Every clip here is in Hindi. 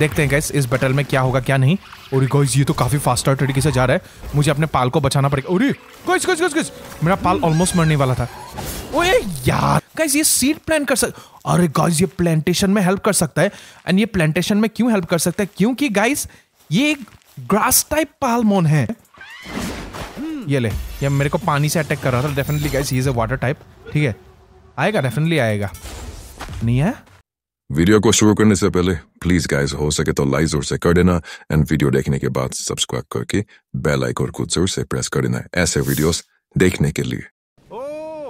देखते हैं गैस इस बैटल में क्या होगा क्या नहीं और गॉइज ये तो काफ़ी फास्टर तरीके से जा रहा है मुझे अपने पाल को बचाना पड़ेगा अरे गॉइज गॉइज गॉइज गॉइज मेरा पाल ऑलमोस्ट मरने वाला था ओए यार गाइस ये सीड प्लांट कर सक अरे गाइस ये प्लांटेशन में हेल्प कर सकता है एंड ये प्लांटेशन में क्यों हेल्प कर सकता है क्योंकि गाइस ये एक ग्रास टाइप पालमोन है ये ले ये मेरे को पानी से अटैक कर रहा था definitely guys he is a water type ठीक है आएगा डेफिनेटली आएगा नहीं है वीडियो को शुरू करने से पहले प्लीज गाइस हो सके तो लाइक जोर से कर देना एंड वीडियो देखने के बाद सब्सक्राइब करके बेल आइकन को जोर से प्रेस कर देना ऐसे वीडियोस देखने के लिए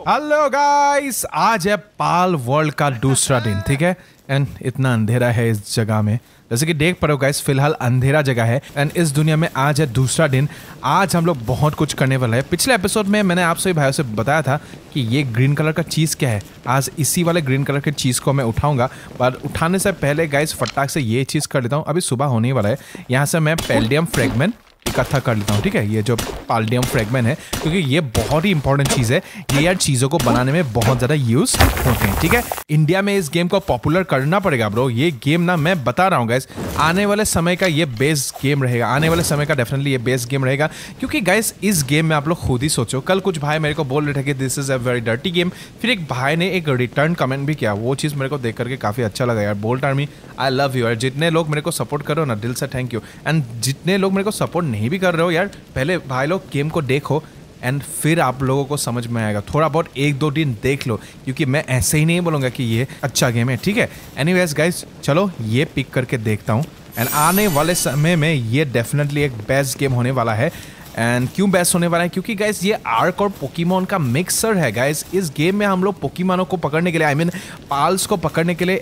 हेलो गाइस आज है पाल वर्ल्ड का दूसरा दिन ठीक है एंड इतना अंधेरा है इस जगह में जैसे कि देख पा रहे हो फिलहाल अंधेरा जगह है एंड इस दुनिया में आज है दूसरा दिन आज हम लोग बहुत कुछ करने वाला है पिछले एपिसोड में मैंने आप सभी भाइयों से बताया था कि ये ग्रीन कलर का चीज़ क्या है आज इसी वाले ग्रीन कलर के चीज़ को मैं उठाऊंगा पर उठाने से पहले गाइस फटाक से ये चीज़ कर लेता हूँ अभी सुबह होने वाला है यहाँ से मैं पेल्डियम फ्रेगमेंट इकट्ठा कर लेता हूँ ठीक है ये जो पालडियम फ्रेगमेंट है क्योंकि ये बहुत ही इंपॉर्टेंट चीज़ है ये यार चीज़ों को बनाने में बहुत ज़्यादा यूज होते हैं ठीक है इंडिया में इस गेम को पॉपुलर करना पड़ेगा ब्रो ये गेम ना मैं बता रहा हूँ गैस आने वाले समय का ये बेस्ट गेम रहेगा आने वाले समय का डेफिनेटली ये बेस्ट गेम रहेगा क्योंकि गैस इस गेम में आप लोग खुद ही सोचो कल कुछ भाई मेरे को बोल रहे थे कि this is a very dirty game फिर एक भाई ने एक रिटर्न कमेंट भी किया वो चीज़ मेरे को देख करके काफ़ी अच्छा लगा यार bolt army I love you यार जितने लोग मेरे को सपोर्ट करो ना दिल से थैंक यू एंड जितने लोग मेरे को सपोर्ट नहीं नहीं भी कर रहे हो यार पहले भाई लोग गेम को देखो एंड फिर आप लोगों को समझ में आएगा थोड़ा बहुत एक दो दिन देख लो क्योंकि मैं ऐसे ही नहीं बोलूँगा कि ये अच्छा गेम है ठीक है एनी गाइज चलो ये पिक करके देखता हूँ एंड आने वाले समय में ये डेफिनेटली एक बेस्ट गेम होने वाला है एंड क्यों बेस्ट होने वाला है क्योंकि गाइज ये आर्क और पोकीमोन का मिक्सर है गाइज इस गेम में हम लोग पोकीमानों को पकड़ने के लिए I I mean mean, pals को पकड़ने के लिए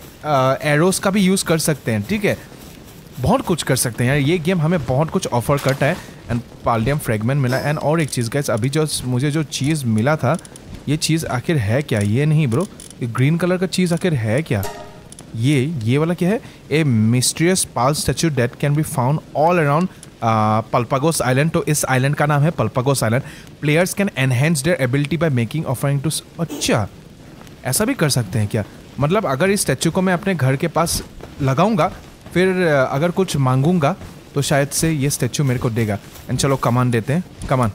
एरोस uh, का भी यूज़ कर सकते हैं ठीक है बहुत कुछ कर सकते हैं यार ये गेम हमें बहुत कुछ ऑफर करता है एंड पालडियम फ्रेगमेंट मिला एंड और एक चीज़ गैस अभी जो मुझे जो चीज़ मिला था ये चीज़ आखिर है क्या ये नहीं ब्रो ये ग्रीन कलर का चीज़ आखिर है क्या ये ये वाला क्या है a mysterious pal statue that can be found all around Palpagos island तो इस आइलैंड का नाम है Palpagos island players can enhance their ability by making offering to अच्छा ऐसा भी कर सकते हैं क्या मतलब अगर इस स्टैचू को मैं अपने घर के पास लगाऊंगा फिर अगर कुछ मांगूंगा तो शायद से ये स्टैचू मेरे को देगा एंड चलो कमान देते हैं कमान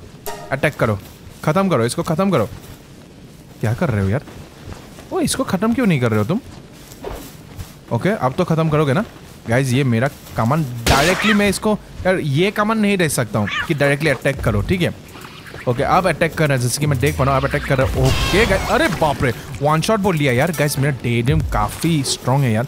अटैक करो ख़त्म करो इसको ख़त्म करो क्या कर रहे हो यार ओ इसको ख़त्म क्यों नहीं कर रहे हो तुम ओके अब तो ख़त्म करोगे ना गाइज ये मेरा कमान डायरेक्टली मैं इसको यार ये कमान नहीं दे सकता हूँ कि डायरेक्टली अटैक करो ठीक है ओके आप अटैक कर रहे हैं जैसे कि मैं देख पा रहा हूँ आप अटैक कर रहे हो ओके अरे बाप रे वन शॉट बोल लिया यार गाइज मेरा डेडियम काफ़ी स्ट्रांग है यार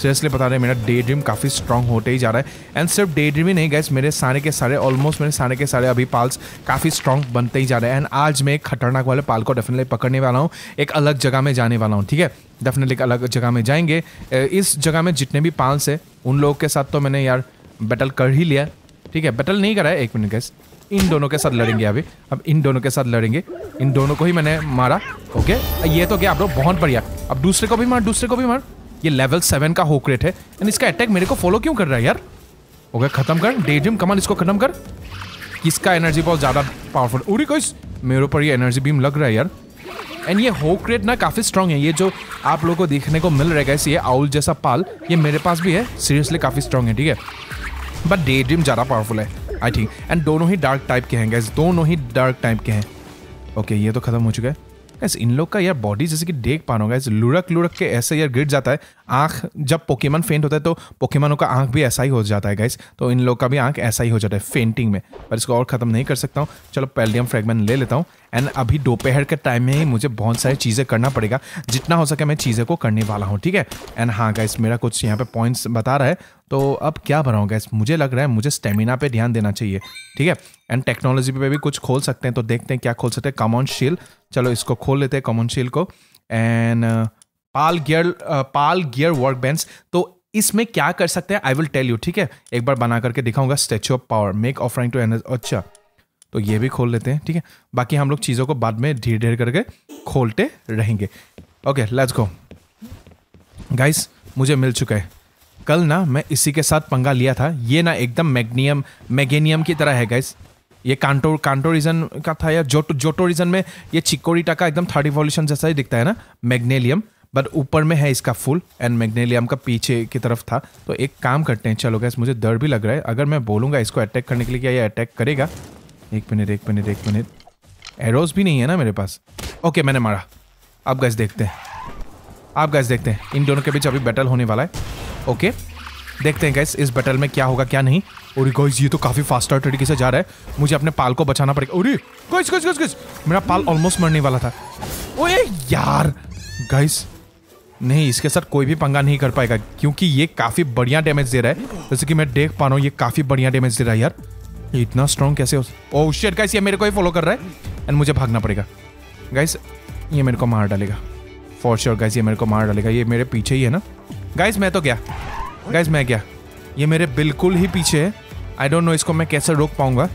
सीरियसली बता रहे मेरा डे ड्रीम काफ़ी स्ट्रॉन्ग होते ही जा रहा है एंड सिर्फ डे ड्रीम ही नहीं गैस मेरे सारे के सारे ऑलमोस्ट मेरे सारे के सारे अभी पाल्स काफ़ी स्ट्रॉन्ग बनते ही जा रहे हैं एंड आज मैं एक खतरनाक वाले पाल को डेफिनेटली पकड़ने वाला हूँ एक अलग जगह में जाने वाला हूँ ठीक है डेफिनेटली अलग जगह में जाएंगे इस जगह में जितने भी पाल्स है उन लोगों के साथ तो मैंने यार बैटल कर ही लिया ठीक है बैटल नहीं करा है एक मिनट गैस इन दोनों के साथ लड़ेंगे अभी अब इन दोनों के साथ लड़ेंगे इन दोनों को ही मैंने मारा ओके ये तो क्या आप लोग बहुत बढ़िया अब दूसरे को भी मार दूसरे को भी मार ये लेवल सेवन का होक रेट है एंड इसका अटैक मेरे को फॉलो क्यों कर रहा है यार हो गया खत्म कर डेजिम कमान इसको खत्म कर किसका एनर्जी बहुत ज़्यादा पावरफुल उड़ी कोई मेरे ऊपर ये एनर्जी बीम लग रहा है यार एंड ये होक रेट ना काफ़ी स्ट्रांग है ये जो आप लोगों को देखने को मिल रहेगा इस ये आउल जैसा पाल ये मेरे पास भी है सीरियसली काफ़ी स्ट्रांग है ठीक है बट डे ड्रीम ज़्यादा पावरफुल है आई थिंक एंड दोनों ही डार्क टाइप के हैं गैस दोनों ही डार्क टाइप के हैं ओके okay, ये तो ख़त्म हो चुका है गैस इन लोग का यार बॉडी जैसे कि देख होगा गैस लुढ़क लुढ़क के ऐसे यार गिर जाता है आँख जब पोकेमन फेंट होता है तो पोकेमनों का आंख भी ऐसा ही हो जाता है गाइस तो इन लोग का भी आँख ऐसा ही हो जाता है फेंटिंग में पर इसको और ख़त्म नहीं कर सकता हूँ चलो पेल्डियम फ्रेगमेंट ले लेता हूँ एंड अभी दोपहर के टाइम में ही मुझे बहुत सारी चीज़ें करना पड़ेगा जितना हो सके मैं चीज़ें को करने वाला हूँ ठीक है एंड हाँ गाइस मेरा कुछ यहाँ पे पॉइंट्स बता रहा है तो अब क्या बनाऊँ गाइस मुझे लग रहा है मुझे स्टेमिना पे ध्यान देना चाहिए ठीक है एंड टेक्नोलॉजी पे भी कुछ खोल सकते हैं तो देखते हैं क्या खोल सकते हैं कॉमन शील चलो इसको खोल लेते हैं कॉमन शील को and pal gear pal gear workbench तो इसमें क्या कर सकते हैं आई विल टेल यू ठीक है एक बार बना करके दिखाऊंगा statue of power make offering to energy अच्छा तो ये भी खोल लेते हैं ठीक है बाकी हम लोग चीज़ों को बाद में धीरे धीरे करके खोलते रहेंगे ओके लेट्स गो गाइस मुझे मिल चुका है कल ना मैं इसी के साथ पंगा लिया था ये ना एकदम मैग्नियम मैगेनियम की तरह है गाइस ये कांटो कांटोरिजन का था या जोटो जोटोरिजन में ये चिकोरी टाका एकदम थर्ड इवोल्यूशन जैसा ही दिखता है ना मैग्नेलियम बट ऊपर में है इसका फुल एंड मैग्नेलियम का पीछे की तरफ था तो एक काम करते हैं चलो गैस मुझे डर भी लग रहा है अगर मैं बोलूँगा इसको अटैक करने के लिए क्या ये अटैक करेगा एक मिनट एक मिनट एक मिनट एरोज भी नहीं है ना मेरे पास ओके मैंने मारा आप गैस देखते हैं आप गैस देखते हैं इन दोनों के बीच अभी बैटल होने वाला है ओके देखते हैं गैस इस बैटल में क्या होगा क्या नहीं और गॉइज ये तो काफ़ी और तरीके से जा रहा है मुझे अपने पाल को बचाना पड़ेगा अरे गॉइज गॉइज गॉइज मेरा पाल ऑलमोस्ट मरने वाला था ओए यार गाइस नहीं इसके साथ कोई भी पंगा नहीं कर पाएगा क्योंकि ये काफ़ी बढ़िया डैमेज दे रहा है जैसे कि मैं देख पा रहा हूँ ये काफ़ी बढ़िया डैमेज दे रहा है यार ये इतना स्ट्रॉन्ग कैसे हो ओह शेट गाइस ये मेरे को ही फॉलो कर रहा है एंड मुझे भागना पड़ेगा गाइस ये मेरे को मार डालेगा फॉर श्योर गाइस ये मेरे को मार डालेगा ये मेरे पीछे ही है ना गाइस मैं तो गया गाइस मैं गया ये मेरे बिल्कुल ही पीछे है आई डोंट नो इसको मैं कैसे रोक पाऊंगा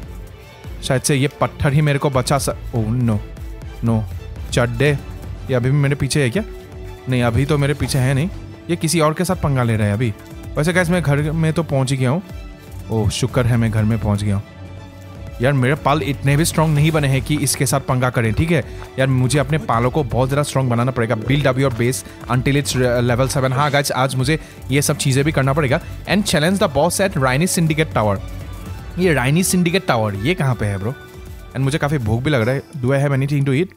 शायद से ये पत्थर ही मेरे को बचा सो ओ नो नो चड्डे ये अभी भी मेरे पीछे है क्या नहीं अभी तो मेरे पीछे है नहीं ये किसी और के साथ पंगा ले रहे हैं अभी वैसे कैसे मैं घर में तो पहुंच ही गया हूँ ओह शुक्र है मैं घर में पहुंच गया हूँ यार मेरे पाल इतने भी स्ट्रांग नहीं बने हैं कि इसके साथ पंगा करें ठीक है यार मुझे अपने पालों को बहुत ज़्यादा स्ट्रांग बनाना पड़ेगा build up your base until it's level seven हाँ गाइज आज मुझे ये सब चीज़ें भी करना पड़ेगा and challenge the boss at Rayne Syndicate tower ये राइनी सिंडिकेट टावर ये कहाँ पे है ब्रो एंड मुझे काफ़ी भूख भी लग रहा है do I have anything to eat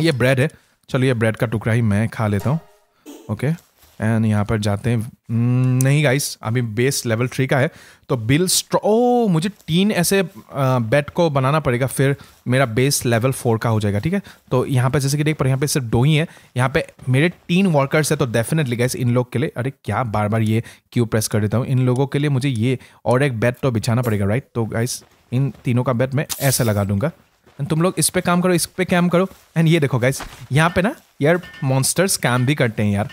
ये ब्रेड है चलो ये ब्रेड का टुकड़ा ही मैं खा लेता हूँ ओके एंड यहाँ पर जाते हैं hmm, नहीं गाइस अभी बेस लेवल थ्री का है तो बिल स्ट्रो ओ मुझे तीन ऐसे बेड uh, को बनाना पड़ेगा फिर मेरा बेस लेवल फोर का हो जाएगा ठीक है तो यहाँ पर जैसे कि देख पर यहाँ पे सिर्फ दो ही है यहाँ पे मेरे तीन वर्कर्स है तो डेफिनेटली गाइस इन लोग के लिए अरे क्या बार बार ये क्यों प्रेस कर देता हूँ इन लोगों के लिए मुझे ये और एक बेड तो बिछाना पड़ेगा राइट तो गाइस इन तीनों का बेड मैं ऐसा लगा दूंगा एंड तुम लोग इस पे काम करो इस पे कैम करो एंड ये देखो गाइस यहाँ पे ना यार मॉन्स्टर्स कैम भी करते हैं यार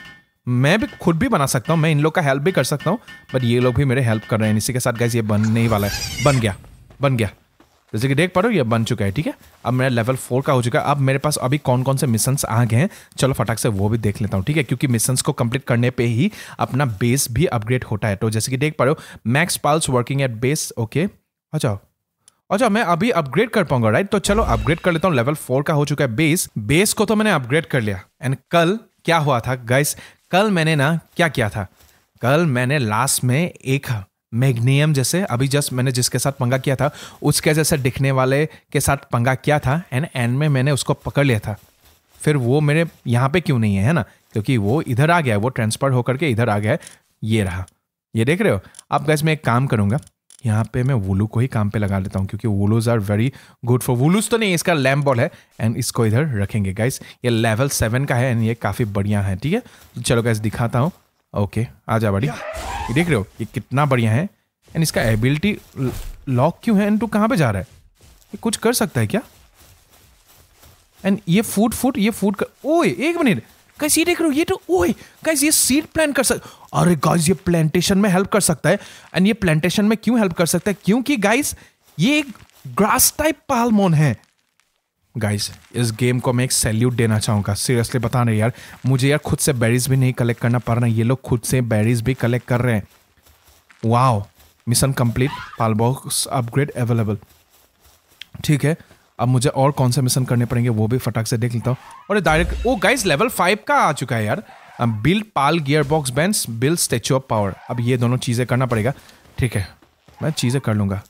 मैं भी खुद भी बना सकता हूँ मैं इन लोग का हेल्प भी कर सकता हूँ बट ये लोग भी मेरे हेल्प कर रहे हैं इसी के साथ गाइज ये बनने ही वाला है बन गया बन गया जैसे कि देख पा रहे हो ये बन चुका है ठीक है अब मेरा लेवल फोर का हो चुका है अब मेरे पास अभी कौन कौन से मिशन आ गए हैं चलो फटाक से वो भी देख लेता हूँ ठीक है क्योंकि मिशन को कंप्लीट करने पे ही अपना बेस भी अपग्रेड होता है तो जैसे कि देख पा रहे हो max pals working at base okay अच्छा अच्छा मैं अभी अपग्रेड कर पाऊंगा राइट तो चलो अपग्रेड कर लेता हूँ लेवल फोर का हो चुका है बेस बेस को तो मैंने अपग्रेड कर लिया एंड कल क्या हुआ था गाइस कल मैंने ना क्या किया था कल मैंने लास्ट में एक मैग्नियम जैसे अभी जस्ट मैंने जिसके साथ पंगा किया था उसके जैसे दिखने वाले के साथ पंगा किया था एंड एंड में मैंने उसको पकड़ लिया था फिर वो मेरे यहाँ पे क्यों नहीं है है ना क्योंकि वो इधर आ गया है वो ट्रांसफर होकर के इधर आ गया है ये रहा ये देख रहे हो अब गैस मैं एक काम करूँगा यहाँ पे मैं वोलू को ही काम पे लगा लेता हूँ क्योंकि वोलूज आर वेरी गुड फॉर वोलूज तो नहीं इसका लैम्प बॉल है एंड इसको इधर रखेंगे गाइस ये लेवल सेवन का है एंड ये काफ़ी बढ़िया है ठीक है तो चलो गाइस दिखाता हूँ ओके आ जा बड़ी ये देख रहे हो ये कितना बढ़िया है एंड इसका एबिलिटी लॉक क्यों है एंड टू कहाँ पर जा रहा है ये कुछ कर सकता है क्या एंड ये फूट फूट ये फूट कर ओ एक मिनट कैसे ये देख रहे हो ये तो ओए कैसे ये सीड प्लान कर सकते अरे गाइस ये प्लांटेशन में हेल्प कर सकता है एंड ये प्लांटेशन में क्यों हेल्प कर सकता है क्योंकि गाइस ये एक ग्रास टाइप पालमोन है गाइस इस गेम को मैं एक सैल्यूट देना चाहूँगा सीरियसली बता रहे यार मुझे यार खुद से बैरीज भी नहीं कलेक्ट करना पड़ रहा ये लोग खुद से बैरीज भी कलेक्ट कर रहे हैं wow mission complete palbox upgrade available ठीक है अब मुझे और कौन से मिशन करने पड़ेंगे वो भी फटाक से देख लेता हूँ और direct oh guys level five का आ चुका है यार build pal gear box bench build statue of power अब ये दोनों चीज़ें करना पड़ेगा ठीक है मैं चीज़ें कर लूँगा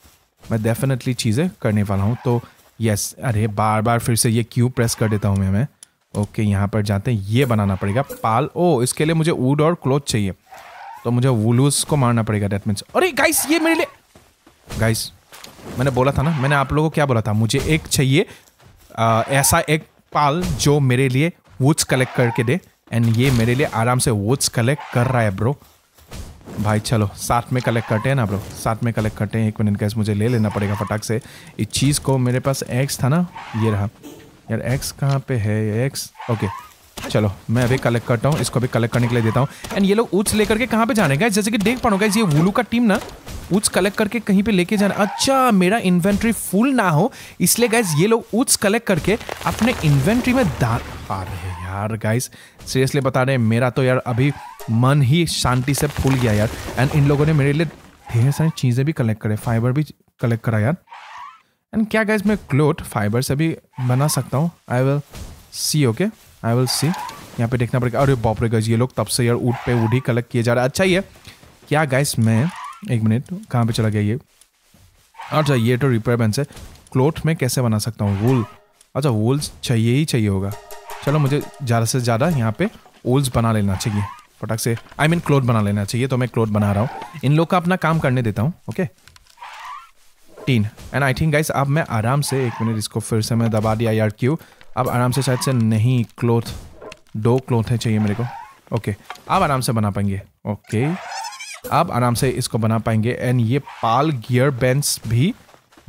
मैं डेफिनेटली चीज़ें करने वाला हूँ तो यस अरे बार बार फिर से ये क्यूब प्रेस कर देता हूँ मैं मैं ओके यहाँ पर जाते हैं ये बनाना पड़ेगा पाल ओ इसके लिए मुझे वुड और क्लोथ चाहिए तो मुझे वुलूस को मारना पड़ेगा डेट मीन्स अरे गाइस ये मेरे लिए गाइस मैंने बोला था ना मैंने आप लोगों को क्या बोला था मुझे एक चाहिए आ, ऐसा एक पाल जो मेरे लिए वुड्स कलेक्ट करके दे एंड ये मेरे लिए आराम से वुड्स कलेक्ट कर रहा है ब्रो भाई चलो साथ में कलेक्ट करते हैं ना ब्रो साथ में कलेक्ट करते हैं एक मिनट कैसे मुझे ले लेना पड़ेगा फटाक से इस चीज़ को मेरे पास एक्स था ना ये रहा यार एक्स कहाँ पे है एक्स ओके चलो मैं अभी कलेक्ट करता हूँ इसको अभी कलेक्ट करने के लिए देता हूँ एंड ये लोग ऊँच लेकर के कहाँ पे जाने गए जैसे कि देख पाओ गए ये वुलू का टीम ना उच्च कलेक्ट करके कहीं पे लेके जाना अच्छा मेरा इन्वेंट्री फुल ना हो इसलिए गाइज ये लोग ऊट्स कलेक्ट करके अपने इन्वेंट्री में दा आ रहे हैं यार गाइज सीरियसली बता रहे मेरा तो यार अभी मन ही शांति से फूल गया यार एंड इन लोगों ने मेरे लिए ढेर सारी चीज़ें भी कलेक्ट करे फाइबर भी कलेक्ट करा यार एंड क्या गाइज मैं क्लोथ फाइबर से भी बना सकता हूँ I will see okay I will see यहाँ पे देखना पड़ेगा अरे बाप रे गाइस ये लोग तब से यार ऊट पे ऊट ही कलेक्ट किए जा रहे हैं अच्छा ये क्या गाइस मैं एक मिनट कहाँ पे चला गया ये अच्छा ये तो रिपेयर बेंच है क्लोथ में कैसे बना सकता हूँ वूल अच्छा वूल्स चाहिए ही चाहिए होगा चलो मुझे ज़्यादा से ज़्यादा यहाँ पे वूल्स बना लेना चाहिए फटाक से I I mean mean, cloth बना लेना चाहिए तो मैं क्लोथ बना रहा हूँ इन लोग का अपना काम करने देता हूँ ओके तीन एंड आई थिंक गाइस अब मैं आराम से एक मिनट इसको फिर से मैं दबा दिया यार क्यों अब आराम से शायद से नहीं क्लोथ दो क्लोथ है चाहिए मेरे को ओके आप आराम से बना पाएंगे ओके आप आराम से इसको बना पाएंगे एंड ये पाल गियर बेंस भी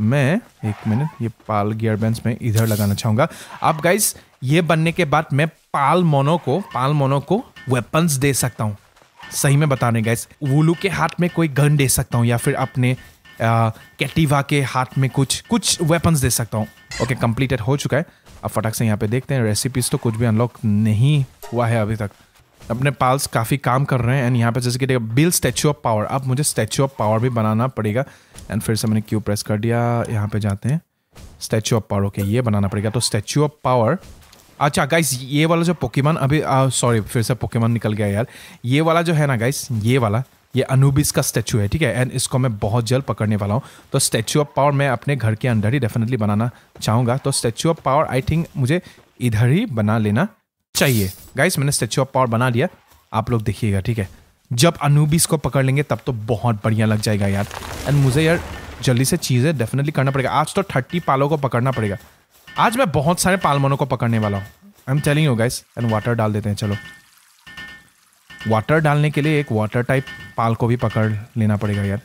मैं एक मिनट ये पाल गियर बेंस में इधर लगाना चाहूँगा अब गाइस ये बनने के बाद मैं पाल मोनो को पाल मोनो को वेपन्स दे सकता हूँ सही में बताने गाइस वुलू के हाथ में कोई गन दे सकता हूँ या फिर अपने कैटिवा के हाथ में कुछ कुछ वेपन्स दे सकता हूँ ओके कंप्लीटेड हो चुका है अब फटक से यहाँ पे देखते हैं रेसिपीज़ तो कुछ भी अनलॉक नहीं हुआ है अभी तक अपने पाल्स काफ़ी काम कर रहे हैं एंड यहाँ पे जैसे कि देखा बिल स्टैचू ऑफ पावर अब मुझे स्टैचू ऑफ पावर भी बनाना पड़ेगा एंड फिर से मैंने क्यू प्रेस कर दिया यहाँ पे जाते हैं स्टैचू ऑफ पावर ओके ये बनाना पड़ेगा तो स्टैचू ऑफ पावर अच्छा गाइस ये वाला जो पोकेमन अभी सॉरी फिर से पोकेमन निकल गया यार ये वाला जो है ना गाइस ये वाला ये अनुबिस का स्टैचू है ठीक है एंड इसको मैं बहुत जल्द पकड़ने वाला हूँ तो स्टैचू ऑफ पावर मैं अपने घर के अंदर ही डेफिनेटली बनाना चाहूँगा तो statue of power I think मुझे इधर ही बना लेना चाहिए गाइस मैंने स्टैचू ऑफ पावर बना लिया आप लोग देखिएगा ठीक है जब अनूबिस को पकड़ लेंगे तब तो बहुत बढ़िया लग जाएगा यार एंड मुझे यार जल्दी से चीज़ें डेफिनेटली करना पड़ेगा आज तो थर्टी पालों को पकड़ना पड़ेगा आज मैं बहुत सारे पालमनों को पकड़ने वाला हूँ I am telling you guys and water डाल देते हैं चलो वाटर डालने के लिए एक वाटर टाइप पाल को भी पकड़ लेना पड़ेगा यार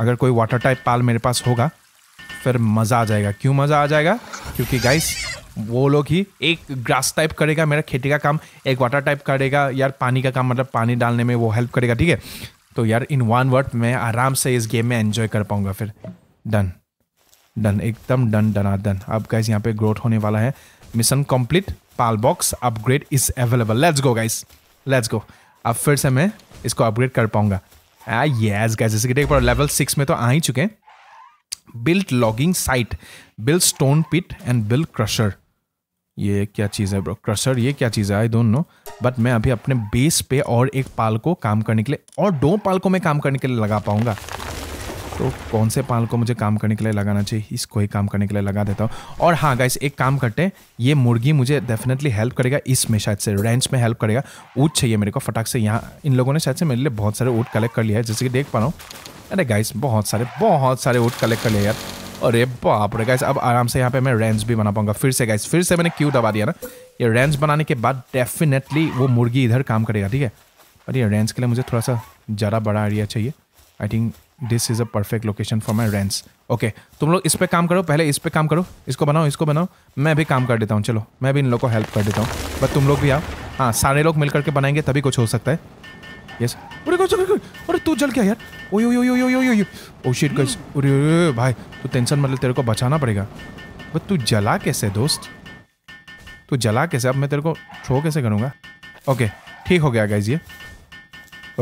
अगर कोई वाटर टाइप पाल मेरे पास होगा फिर मज़ा आ जाएगा क्यों मज़ा आ जाएगा क्योंकि गाइस वो लोग ही एक ग्रास टाइप करेगा मेरा खेती का काम एक वाटर टाइप करेगा यार पानी का काम मतलब पानी डालने में वो हेल्प करेगा ठीक है तो यार इन वन वर्ड मैं आराम से इस गेम में एंजॉय कर पाऊंगा फिर डन डन एकदम डन आ डन अब गाइस यहाँ पे ग्रोथ होने वाला है mission complete pal box upgrade is available let's go guys let's go अब फिर से मैं इसको अपग्रेड कर पाऊंगा यस गाइस जैसे कि देख पा लेवल सिक्स में तो आ ही चुके build built logging site built stone pit and built crusher ये क्या चीज़ है ब्रो क्रशर ये क्या चीज़ है आई डोंट नो बट मैं अभी अपने बेस पे और एक पाल को काम करने के लिए और दो पाल को मैं काम करने के लिए लगा पाऊंगा तो कौन से पाल को मुझे काम करने के लिए लगाना चाहिए इसको ही काम करने के लिए लगा देता हूँ और हाँ गाइस एक काम करते हैं ये मुर्गी मुझे डेफिनेटली हेल्प करेगा इसमें शायद से रेंच में हेल्प करेगा ऊट चाहिए मेरे को फटाक से यहाँ इन लोगों ने शायद से मेरे लिए बहुत सारे ऊट कलेक्ट कर लिया है जैसे कि देख पा रहा हूँ अरे गाइस बहुत सारे बहुत सारे ऊट कलेक्ट कर लिया यार अरे बाप रे गाइस अब आराम से यहाँ पे मैं रेंच भी बना पाऊंगा फिर से गाइस फिर से मैंने क्यों दबा दिया ना ये रेंच बनाने के बाद डेफिनेटली वो मुर्गी इधर काम करेगा ठीक है और ये रेंज के लिए मुझे थोड़ा सा ज़्यादा बड़ा एरिया चाहिए I think this is a perfect location for my rents okay तुम लोग इस पर काम करो पहले इस पर काम करो इसको बनाओ इसको बनाओ मैं भी काम कर देता हूँ चलो मैं भी इन लोग को हेल्प कर देता हूँ बट तुम लोग भी आओ हाँ सारे लोग मिल करके बनाएंगे तभी कुछ हो सकता है यस अरे अरे तू जल गया यार oh yo yo yo yo yo yo oh shit guys अरे भाई तू टेंशन मतलब तेरे को बचाना पड़ेगा बट तू जला कैसे दोस्त तू जला कैसे अब मैं तेरे को थ्रो कैसे करूँगा ओके ठीक हो गया गाइज ये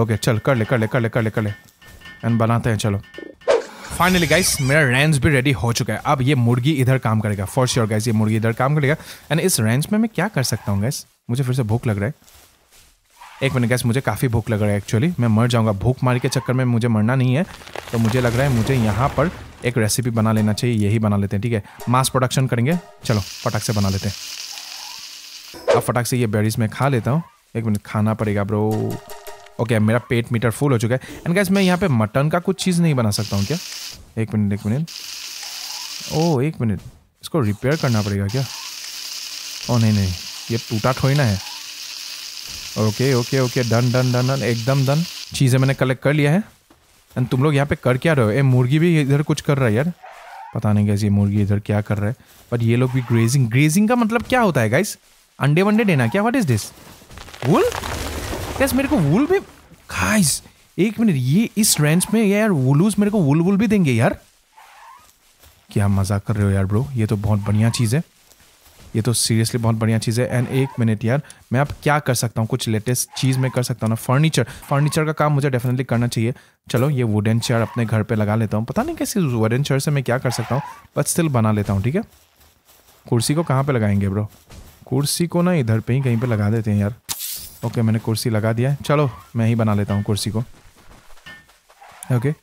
ओके चल कर ले कर ले कर ले कर ले कर ले एंड बनाते हैं चलो फाइनली गाइस मेरा रेंज भी रेडी हो चुका है अब ये मुर्गी इधर काम करेगा फॉर श्योर गाइस ये मुर्गी इधर काम करेगा एंड इस रेंज में मैं क्या कर सकता हूँ गैस मुझे फिर से भूख लग रहा है एक मिनट गैस मुझे काफ़ी भूख लग रहा है एक्चुअली मैं मर जाऊँगा भूख मार के चक्कर में मुझे मरना नहीं है तो मुझे लग रहा है मुझे यहाँ पर एक रेसिपी बना लेना चाहिए यही बना लेते हैं ठीक है मास प्रोडक्शन करेंगे चलो फटाक से बना लेते हैं अब फटाक से ये बेरीज मैं खा लेता हूँ एक मिनट खाना पड़ेगा ब्रो ओके okay, मेरा पेट मीटर फुल हो चुका है एंड गैस मैं यहाँ पे मटन का कुछ चीज़ नहीं बना सकता हूँ क्या एक मिनट एक मिनट ओ oh, एक मिनट इसको रिपेयर करना पड़ेगा क्या ओ oh, नहीं नहीं ये टूटा थोड़ी ना है okay okay okay done done done done एकदम डन चीज़ें मैंने कलेक्ट कर लिया है एंड तुम लोग यहाँ पे कर क्या रहे हो ए मुर्गी भी इधर कुछ कर रहा है यार पता नहीं गैस ये मुर्गी इधर क्या कर रहा है बट ये लोग भी ग्रेजिंग ग्रेजिंग का मतलब क्या होता है गाइस अंडे वंडे देना क्या what is this wool yes मेरे को वूल भी गाइस एक मिनट ये इस रेंज में ये यार वुलूज मेरे को वुल वुल भी देंगे यार क्या मजाक कर रहे हो यार ब्रो ये तो बहुत बढ़िया चीज़ है ये तो सीरियसली बहुत बढ़िया चीज़ है एंड एक मिनट यार मैं अब क्या कर सकता हूँ कुछ लेटेस्ट चीज़ में कर सकता हूँ ना फर्नीचर फर्नीचर का काम मुझे डेफिनेटली करना चाहिए चलो ये वुडन चेयर अपने घर पे लगा लेता हूँ पता नहीं कैसे वुडन चेयर से मैं क्या कर सकता हूँ बट स्टिल बना लेता हूँ ठीक है कुर्सी को कहाँ पर लगाएंगे ब्रो कुर्सी को ना इधर पर ही कहीं पर लगा देते हैं यार ओके मैंने कुर्सी लगा दिया है चलो मैं ही बना लेता हूँ कुर्सी को ओके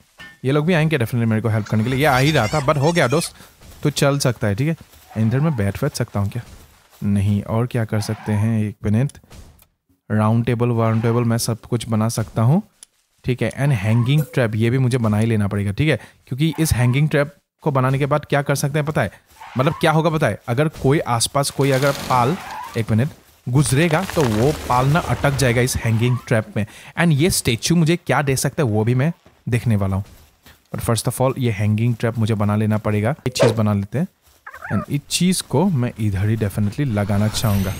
ये लोग भी आएंगे डेफिनेटली मेरे को हेल्प करने के लिए ये आ ही रहा था बट हो गया दोस्त तो चल सकता है ठीक है इधर मैं बैठ बैठ सकता हूँ क्या नहीं और क्या कर सकते हैं एक minute round table round table मैं सब कुछ बना सकता हूँ ठीक है एंड हैंगिंग ट्रैप ये भी मुझे बना ही लेना पड़ेगा ठीक है क्योंकि इस हैंगिंग ट्रैप को बनाने के बाद क्या कर सकते हैं पता है मतलब क्या होगा पता है अगर कोई आसपास कोई अगर पाल एक मिनट गुजरेगा तो वो पालना अटक जाएगा इस हैंगिंग ट्रैप में एंड ये स्टेचू मुझे क्या दे सकता है वो भी मैं देखने वाला हूँ पर फर्स्ट ऑफ ऑल ये हैंगिंग ट्रैप मुझे बना लेना पड़ेगा एक चीज़ बना लेते हैं एंड इस चीज़ को मैं इधर ही डेफिनेटली लगाना चाहूँगा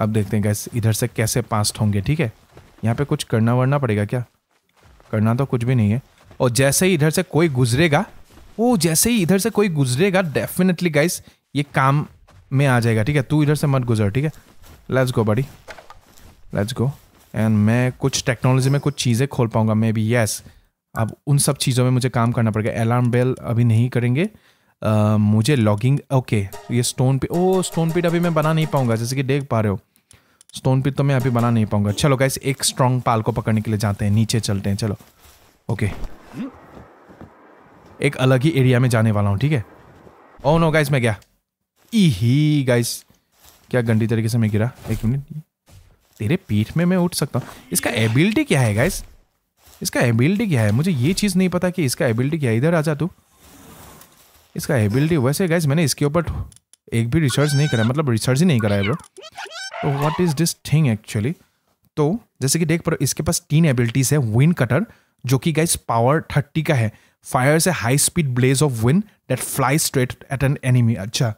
अब देखते हैं गैस इधर से कैसे पास्ट होंगे ठीक है यहाँ पे कुछ करना वरना पड़ेगा क्या करना तो कुछ भी नहीं है और जैसे ही इधर से कोई गुजरेगा वो जैसे ही इधर से कोई गुजरेगा डेफिनेटली गाइस ये काम में आ जाएगा ठीक है तू इधर से मत गुजर ठीक है लेट्स गो बड़ी लेट्स गो एंड मैं कुछ टेक्नोलॉजी में कुछ चीज़ें खोल पाऊंगा मे बी येस अब उन सब चीज़ों में मुझे काम करना पड़ेगा अलार्म बेल अभी नहीं करेंगे Uh, मुझे लॉगिंग ओके okay, ये स्टोन पे ओ स्टोन पिट अभी मैं बना नहीं पाऊंगा जैसे कि देख पा रहे हो स्टोन पिट तो मैं अभी बना नहीं पाऊंगा चलो गाइस एक स्ट्रॉन्ग पाल को पकड़ने के लिए जाते हैं नीचे चलते हैं चलो ओके okay. एक अलग ही एरिया में जाने वाला हूँ ठीक है ओ नो गाइस मैं गया ई ही गाइस क्या गंदी तरीके से मैं गिरा एक मिनट तेरे पीठ में मैं उठ सकता हूँ इसका एबिलिटी क्या है गाइस इसका एबिलिटी क्या है मुझे ये चीज़ नहीं पता कि इसका एबिलिटी क्या है इधर आ जा तू इसका एबिलिटी वैसे गाइस मैंने इसके ऊपर एक भी रिसर्च नहीं करा मतलब रिसर्च ही नहीं करा है ब्रो तो what is this thing actually तो जैसे कि देख पर इसके पास तीन एबिलिटीज़ है विंड कटर जो कि गाइस पावर थर्टी का है फायर से high speed blaze of wind that fly straight at an enemy अच्छा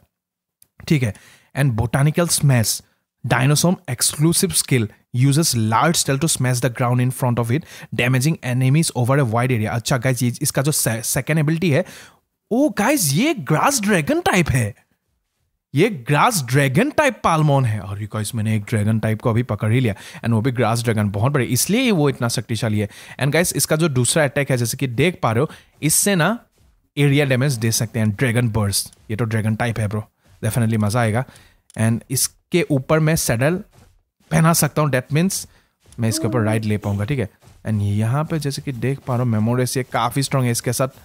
ठीक है and botanical smash Dinossom exclusive skill uses large stalk to smash the ground in front of it damaging enemies over a wide area अच्छा गाइज इसका जो सेकेंड एबिलिटी है ओ गाइज ये ग्रास ड्रैगन टाइप है ये ग्रास ड्रैगन टाइप पालमोन है और ये गाइस मैंने एक ड्रैगन टाइप को अभी पकड़ ही लिया एंड वो भी ग्रास ड्रैगन बहुत बड़े इसलिए वो इतना शक्तिशाली है एंड गाइस इसका जो दूसरा अटैक है जैसे कि देख पा रहे हो इससे ना एरिया डैमेज दे सकते हैं ड्रैगन बर्ड्स ये तो ड्रैगन टाइप है ब्रो डेफिनेटली मजा आएगा एंड इसके ऊपर मैं सैडल पहना सकता हूँ डेट मीन्स मैं इसके ऊपर राइड ले पाऊंगा ठीक है एंड यहाँ पे जैसे कि देख पा रहा हूँ मेमोरेस ये काफ़ी स्ट्रॉन्ग है इसके साथ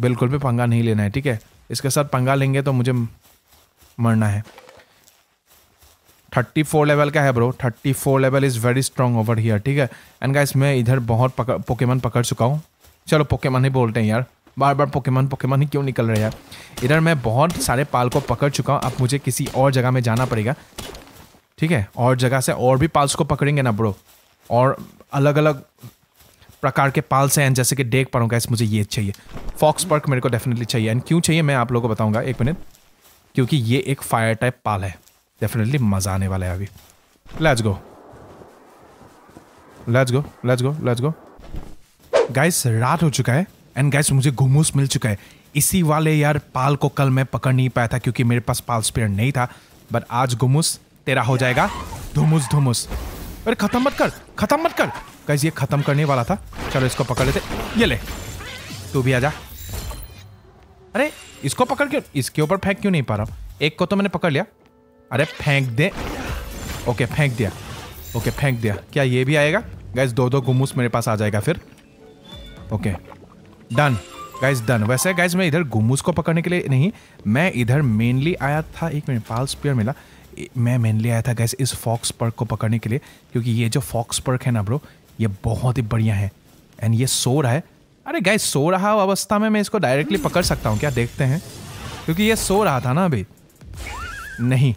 बिल्कुल भी पंगा नहीं लेना है ठीक है इसके साथ पंगा लेंगे तो मुझे मरना है थर्टी फोर लेवल का है bro thirty four level is very strong over here ठीक है एंड गाइस मैं इधर बहुत पकड़ पोकेमन पकड़ चुका हूँ चलो पोकेमन ही बोलते हैं यार बार बार पोकेमॉन पोकेमॉन ही क्यों निकल रहे हैं इधर मैं बहुत सारे पाल को पकड़ चुका हूँ अब मुझे किसी और जगह में जाना पड़ेगा ठीक है और जगह से और भी पाल्स को पकड़ेंगे ना ब्रो और अलग अलग प्रकार के पाल्स हैं जैसे कि देख पाऊँगा इस मुझे ये चाहिए फॉक्स पर्क मेरे को डेफिनेटली चाहिए एंड क्यों चाहिए मैं आप लोगों को बताऊँगा एक मिनट क्योंकि ये एक फायर टाइप पाल है डेफिनेटली मज़ा आने वाला है अभी let's go let's go let's go let's go guys रात हो चुका है एंड गैस मुझे घुमूस मिल चुका है इसी वाले यार पाल को कल मैं पकड़ नहीं पाया था क्योंकि मेरे पास पाल स्पेयर नहीं था बट आज घुमूस तेरा हो जाएगा धुमुस धुमुस अरे खत्म मत कर खत्म मत कर गैस ये खत्म करने वाला था चलो इसको पकड़ लेते ये ले तू भी आ जा अरे इसको पकड़ के इसके ऊपर फेंक क्यों नहीं पा रहा हूँ एक को तो मैंने पकड़ लिया अरे फेंक दे ओके फेंक दिया ओके फेंक दिया क्या ये भी आएगा गैस दो दो गुमूस मेरे पास आ जाएगा फिर ओके डन गाइज डन वैसे गाइज मैं इधर घुमूस को पकड़ने के लिए नहीं मैं इधर मेनली आया था एक मिनट पाल स्पियर मिला मैं मेनली आया था गैस इस फॉक्स पर्क को पकड़ने के लिए क्योंकि ये जो फॉक्स पर्क है ना ब्रो ये बहुत ही बढ़िया है एंड ये सो रहा है अरे गैस सो रहा अवस्था में मैं इसको डायरेक्टली पकड़ सकता हूँ क्या देखते हैं क्योंकि ये सो रहा था ना अभी नहीं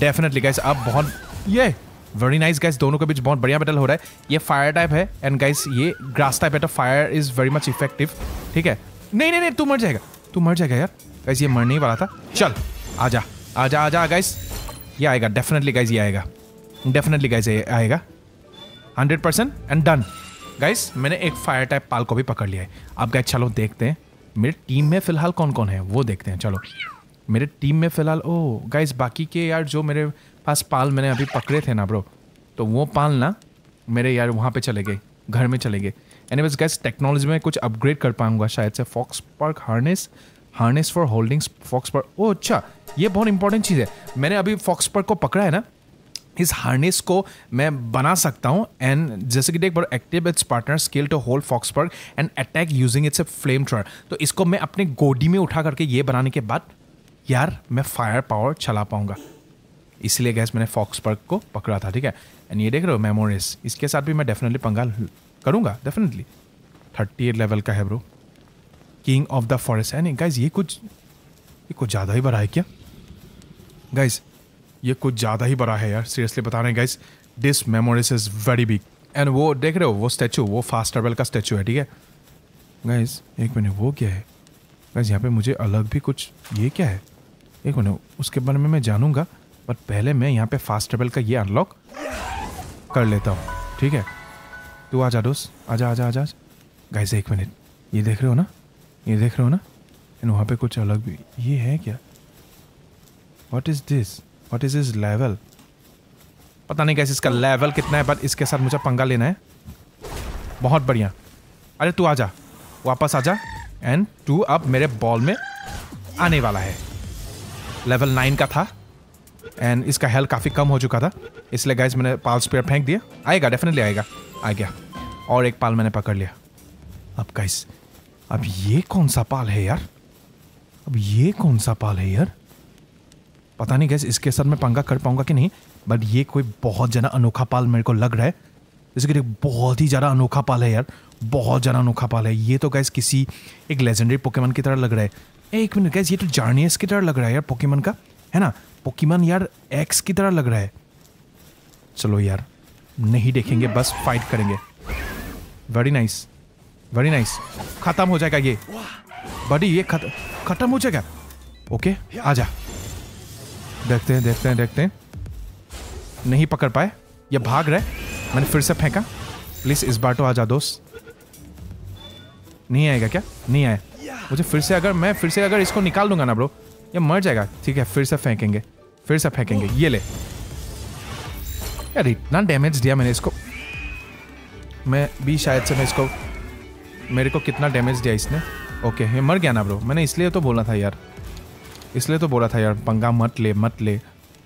डेफिनेटली गैस अब बहुत ये वेरी नाइस गाइस दोनों के बीच बहुत बढ़िया बैटल हो रहा है ये फायर टाइप है एंड गाइस ये ग्रास टाइप है तो fire is very much effective ठीक है नहीं नहीं नहीं तू मर जाएगा तू मर जाएगा यार गाइस ये मरने ही वाला था चल जा आ जा गाइस ये आएगा डेफिनेटली गाइस ये आएगा डेफिनेटली गाइस ये आएगा hundred percent and done guys मैंने एक फायर टाइप पाल को भी पकड़ लिया है अब गाइस चलो देखते हैं मेरे टीम में फिलहाल कौन कौन है वो देखते हैं चलो मेरे टीम में फिलहाल ओ गाइस बाकी के यार जो मेरे पास पाल मैंने अभी पकड़े थे ना ब्रो तो वो पाल ना मेरे यार वहाँ पे चले गए घर में चले गए एनी बस गैस टेक्नोलॉजी में कुछ अपग्रेड कर पाऊंगा शायद से Foxparks harness harness for holdings Foxparks oh अच्छा ये बहुत इंपॉर्टेंट चीज़ है मैंने अभी फॉक्स पार्क को पकड़ा है ना इस हार्नेस को मैं बना सकता हूँ एंड जैसे कि देख बार active its partner skill to hold Foxparks and attack using its a flamethrower तो इसको मैं अपने गोडी में उठा करके ये बनाने के बाद यार मैं फायर पावर चला पाऊँगा इसलिए गैस मैंने फॉक्स पर्क को पकड़ा था ठीक है एंड ये देख रहे हो मेमोरीज इसके साथ भी मैं डेफिनेटली पंगा करूँगा डेफिनेटली थर्टी एट लेवल का है bro king of the forest है नहीं गाइज ये कुछ ये कुछ ज़्यादा ही बड़ा है क्या गाइज ये कुछ ज़्यादा ही बड़ा है यार सीरियसली बता रहे हैं guys this memories is very big and वो देख रहे हो वो स्टैचू वो फास्ट ट्रेवल का स्टैचू है ठीक है गाइज एक मिनट वो क्या है गाइज यहाँ पे मुझे अलग भी कुछ ये क्या है एक मिनट उसके बारे में मैं जानूंगा पर पहले मैं यहाँ पे फास्ट ट्रेवल का ये अनलॉक कर लेता हूँ ठीक है तू आ जा दोस्त आ जा आ जा आ जा गाइस एक मिनट ये देख रहे हो ना ये देख रहे हो ना एंड वहाँ पे कुछ अलग भी ये है क्या what is this what is is level पता नहीं कैसे इसका लेवल कितना है बट इसके साथ मुझे पंगा लेना है बहुत बढ़िया अरे तू आ जा वापस आ जा एंड तू अब मेरे बॉल में आने वाला है लेवल नाइन का था एंड इसका हेल्थ काफ़ी कम हो चुका था इसलिए गाइज मैंने पाल स्पेयर फेंक दिया आएगा डेफिनेटली आएगा आ गया और एक पाल मैंने पकड़ लिया अब गाइज अब ये कौन सा पाल है यार अब ये कौन सा पाल है यार पता नहीं गैस इसके साथ मैं पंगा कर पाऊंगा कि नहीं बट ये कोई बहुत ज़्यादा अनोखा पाल मेरे को लग रहा है जैसे कि बहुत ही ज़्यादा अनोखा पाल है यार बहुत ज़्यादा अनोखा पाल है ये तो गैस किसी एक लेजेंडरी पोकेमन की तरह लग रहा है एक मिनट गैस ये तो जार्नियस की तरह लग रहा है यार पोकेमन का है ना पोकीमान यार एक्स की तरह लग रहा है चलो यार नहीं देखेंगे बस फाइट करेंगे वेरी नाइस वेरी नाइस खत्म हो जाएगा ये बड़ी ये खत्म हो जाएगा ओके आ जा देखते हैं देखते हैं देखते हैं नहीं पकड़ पाए ये भाग रहे मैंने फिर से फेंका प्लीज इस बार तो आ जा दोस्त नहीं आएगा क्या नहीं आया मुझे फिर से अगर मैं फिर से अगर इसको निकाल दूंगा ना ब्रो ये मर जाएगा ठीक है फिर से फेंकेंगे फिर से फेंकेंगे ये ले यार इतना डैमेज दिया मैंने इसको मैं भी शायद से मैं इसको मेरे को कितना डैमेज दिया इसने ओके ये मर गया ना ब्रो मैंने इसलिए तो बोला था यार इसलिए तो बोला था यार पंगा मत ले मत ले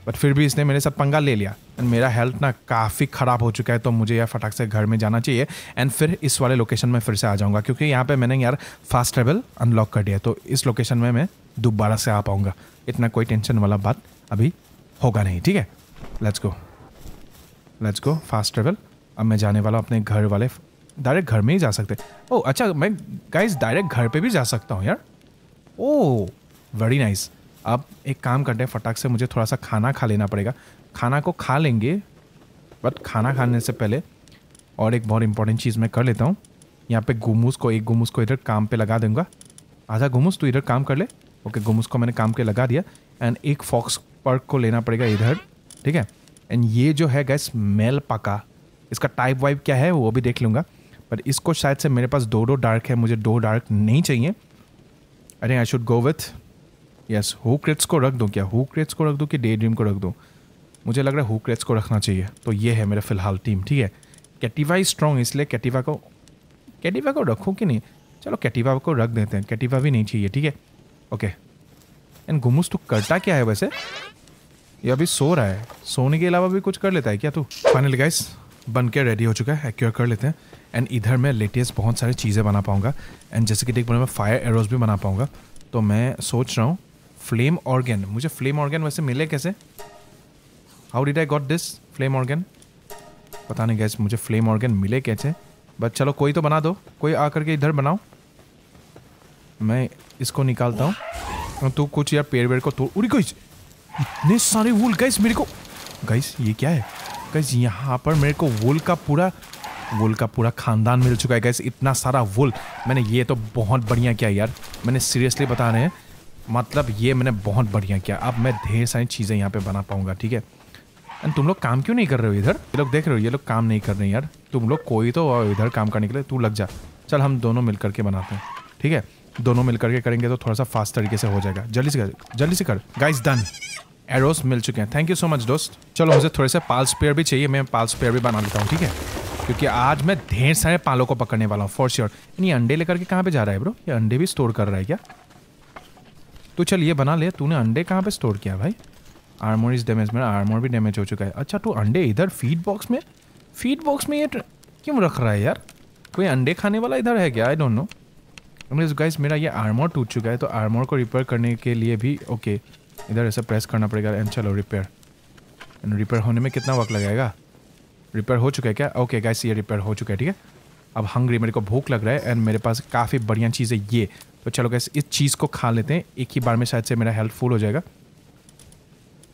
बट फिर भी इसने मेरे साथ पंगा ले लिया एंड मेरा हेल्थ ना काफ़ी ख़राब हो चुका है तो मुझे यार फटाक से घर में जाना चाहिए एंड फिर इस वाले लोकेशन में फिर से आ जाऊँगा क्योंकि यहाँ पर मैंने यार फास्ट ट्रेवल अनलॉक कर दिया तो इस लोकेशन में मैं दोबारा से आ पाऊँगा इतना कोई टेंशन वाला बात अभी होगा नहीं ठीक है let's go let's go fast travel अब मैं जाने वाला अपने घर वाले डायरेक्ट घर में ही जा सकते ओ oh, अच्छा मैं गाइज डायरेक्ट घर पे भी जा सकता हूँ यार ओ वेरी नाइस अब एक काम करते हैं फटाक से मुझे थोड़ा सा खाना खा लेना पड़ेगा खाना को खा लेंगे बट खाना खाने से पहले और एक बहुत इंपॉर्टेंट चीज़ मैं कर लेता हूँ यहाँ पे गुमूस को एक गुमूस को इधर काम पे लगा दूंगा आधा गुमूस तू इधर काम कर ले ओके गुमूस को मैंने काम के लगा दिया एंड एक फॉक्स पर्क को लेना पड़ेगा इधर ठीक है एंड ये जो है गैस मेल पाका इसका टाइप वाइप क्या है वो भी देख लूँगा बट इसको शायद से मेरे पास दो दो डार्क है मुझे दो डार्क नहीं चाहिए अरे I should go with yes हु क्रेट्स को रख दूँ क्या हु क्रेट्स को रख दूँ कि डे ड्रीम को रख दूँ मुझे लग रहा है हु क्रेट्स को रखना चाहिए तो ये है मेरा फिलहाल टीम ठीक है कैटिवा इज स्ट्रॉन्ग इसलिए कैटिवा को कैटिवा को रखूँ कि नहीं चलो कैटिवा को रख देते हैं कैटिवा भी नहीं चाहिए ठीक है ओके एंड घुमुस तू करता क्या है वैसे ये अभी सो रहा है सोने के अलावा भी कुछ कर लेता है क्या तू फाइनल गाइस बन के रेडी हो चुका है एक्योर कर लेते हैं एंड इधर मैं लेटेस्ट बहुत सारी चीज़ें बना पाऊँगा एंड जैसे कि देख बोले मैं फायर एरोज भी बना पाऊँगा तो मैं सोच रहा हूँ फ्लेम ऑर्गेन मुझे फ्लेम ऑर्गेन वैसे मिले कैसे how did I got this flame organ पता नहीं गैस मुझे फ्लेम ऑर्गेन मिले कैसे बट चलो कोई तो बना दो कोई आ के इधर बनाओ मैं इसको निकालता हूँ हाँ, तो कुछ यार पेड़ वेड़ को तोड़ उड़ी गई इतने सारे वूल गाइस मेरे को गाइस ये क्या है गाइस यहाँ पर मेरे को वूल का पूरा वुल का पूरा खानदान मिल चुका है गैस इतना सारा वुल मैंने ये तो बहुत बढ़िया किया यार मैंने सीरियसली बता रहे हैं मतलब ये मैंने बहुत बढ़िया किया अब मैं ढेर सारी चीज़ें यहाँ पे बना पाऊँगा ठीक है एंड तुम लोग काम क्यों नहीं कर रहे हो इधर ये लोग देख रहे हो ये लोग काम नहीं कर रहे हैं यार तुम लोग कोई तो इधर काम करने के लिए तू लग जा चल हम दोनों मिल करके बनाते हैं ठीक है दोनों मिलकर के करेंगे तो थोड़ा सा फास्ट तरीके से हो जाएगा जल्दी से कर जल्दी से कर गाइस डन एरोस मिल चुके हैं थैंक यू सो मच दोस्त चलो मुझे थोड़े से पाल्स पेयर भी चाहिए मैं पाल्स पेयर भी बना लेता हूँ ठीक है क्योंकि आज मैं ढेर सारे पालों को पकड़ने वाला हूँ फॉर श्योर यानी अंडे लेकर के कहाँ पे जा रहा है ब्रो ये अंडे भी स्टोर कर रहा है क्या तो चल ये बना ले तूने अंडे कहाँ पे स्टोर किया भाई आर्मोर इज डैमेज मेरा आर्मोर भी डैमेज हो चुका है अच्छा तू अंडे इधर फीड बॉक्स में फीड बॉक्स में ये क्यों रख रहा है यार कोई अंडे खाने वाला इधर है क्या आई डोंट नो तो गाइस मेरा ये आर्मोर टूट चुका है तो आर्मोर को रिपेयर करने के लिए भी ओके इधर ऐसा प्रेस करना पड़ेगा एंड चलो रिपेयर एंड रिपेयर होने में कितना वक्त लगेगा रिपेयर हो चुका है क्या ओके गाइस ये रिपेयर हो चुका है ठीक है अब हंग्री मेरे को भूख लग रहा है एंड मेरे पास काफ़ी बढ़िया चीज़ है ये तो चलो गैस इस चीज़ को खा लेते हैं एक ही बार में शायद से मेरा हेल्पफुल हो जाएगा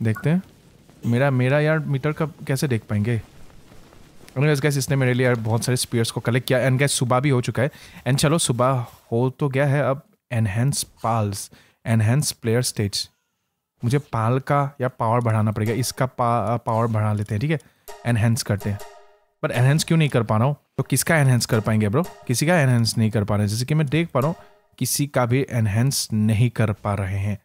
देखते हैं मेरा मेरा यार मीटर का कैसे देख पाएंगे एंड गैस इसने मेरे लिए बहुत सारे स्पीयर्स को कलेक्ट किया एंड गैस सुबह भी हो चुका है एंड चलो सुबह हो तो गया है अब enhance pals enhance player stage मुझे पाल का या पावर बढ़ाना पड़ेगा इसका पावर बढ़ा लेते हैं ठीक है एनहेंस करते हैं पर एनहेंस क्यों नहीं कर पा रहा हूँ तो किसका एनहेंस कर पाएंगे ब्रो किसी का एनहेंस नहीं कर पा रहे जैसे कि मैं देख पा रहा हूँ किसी का भी एनहेंस नहीं कर पा रहे हैं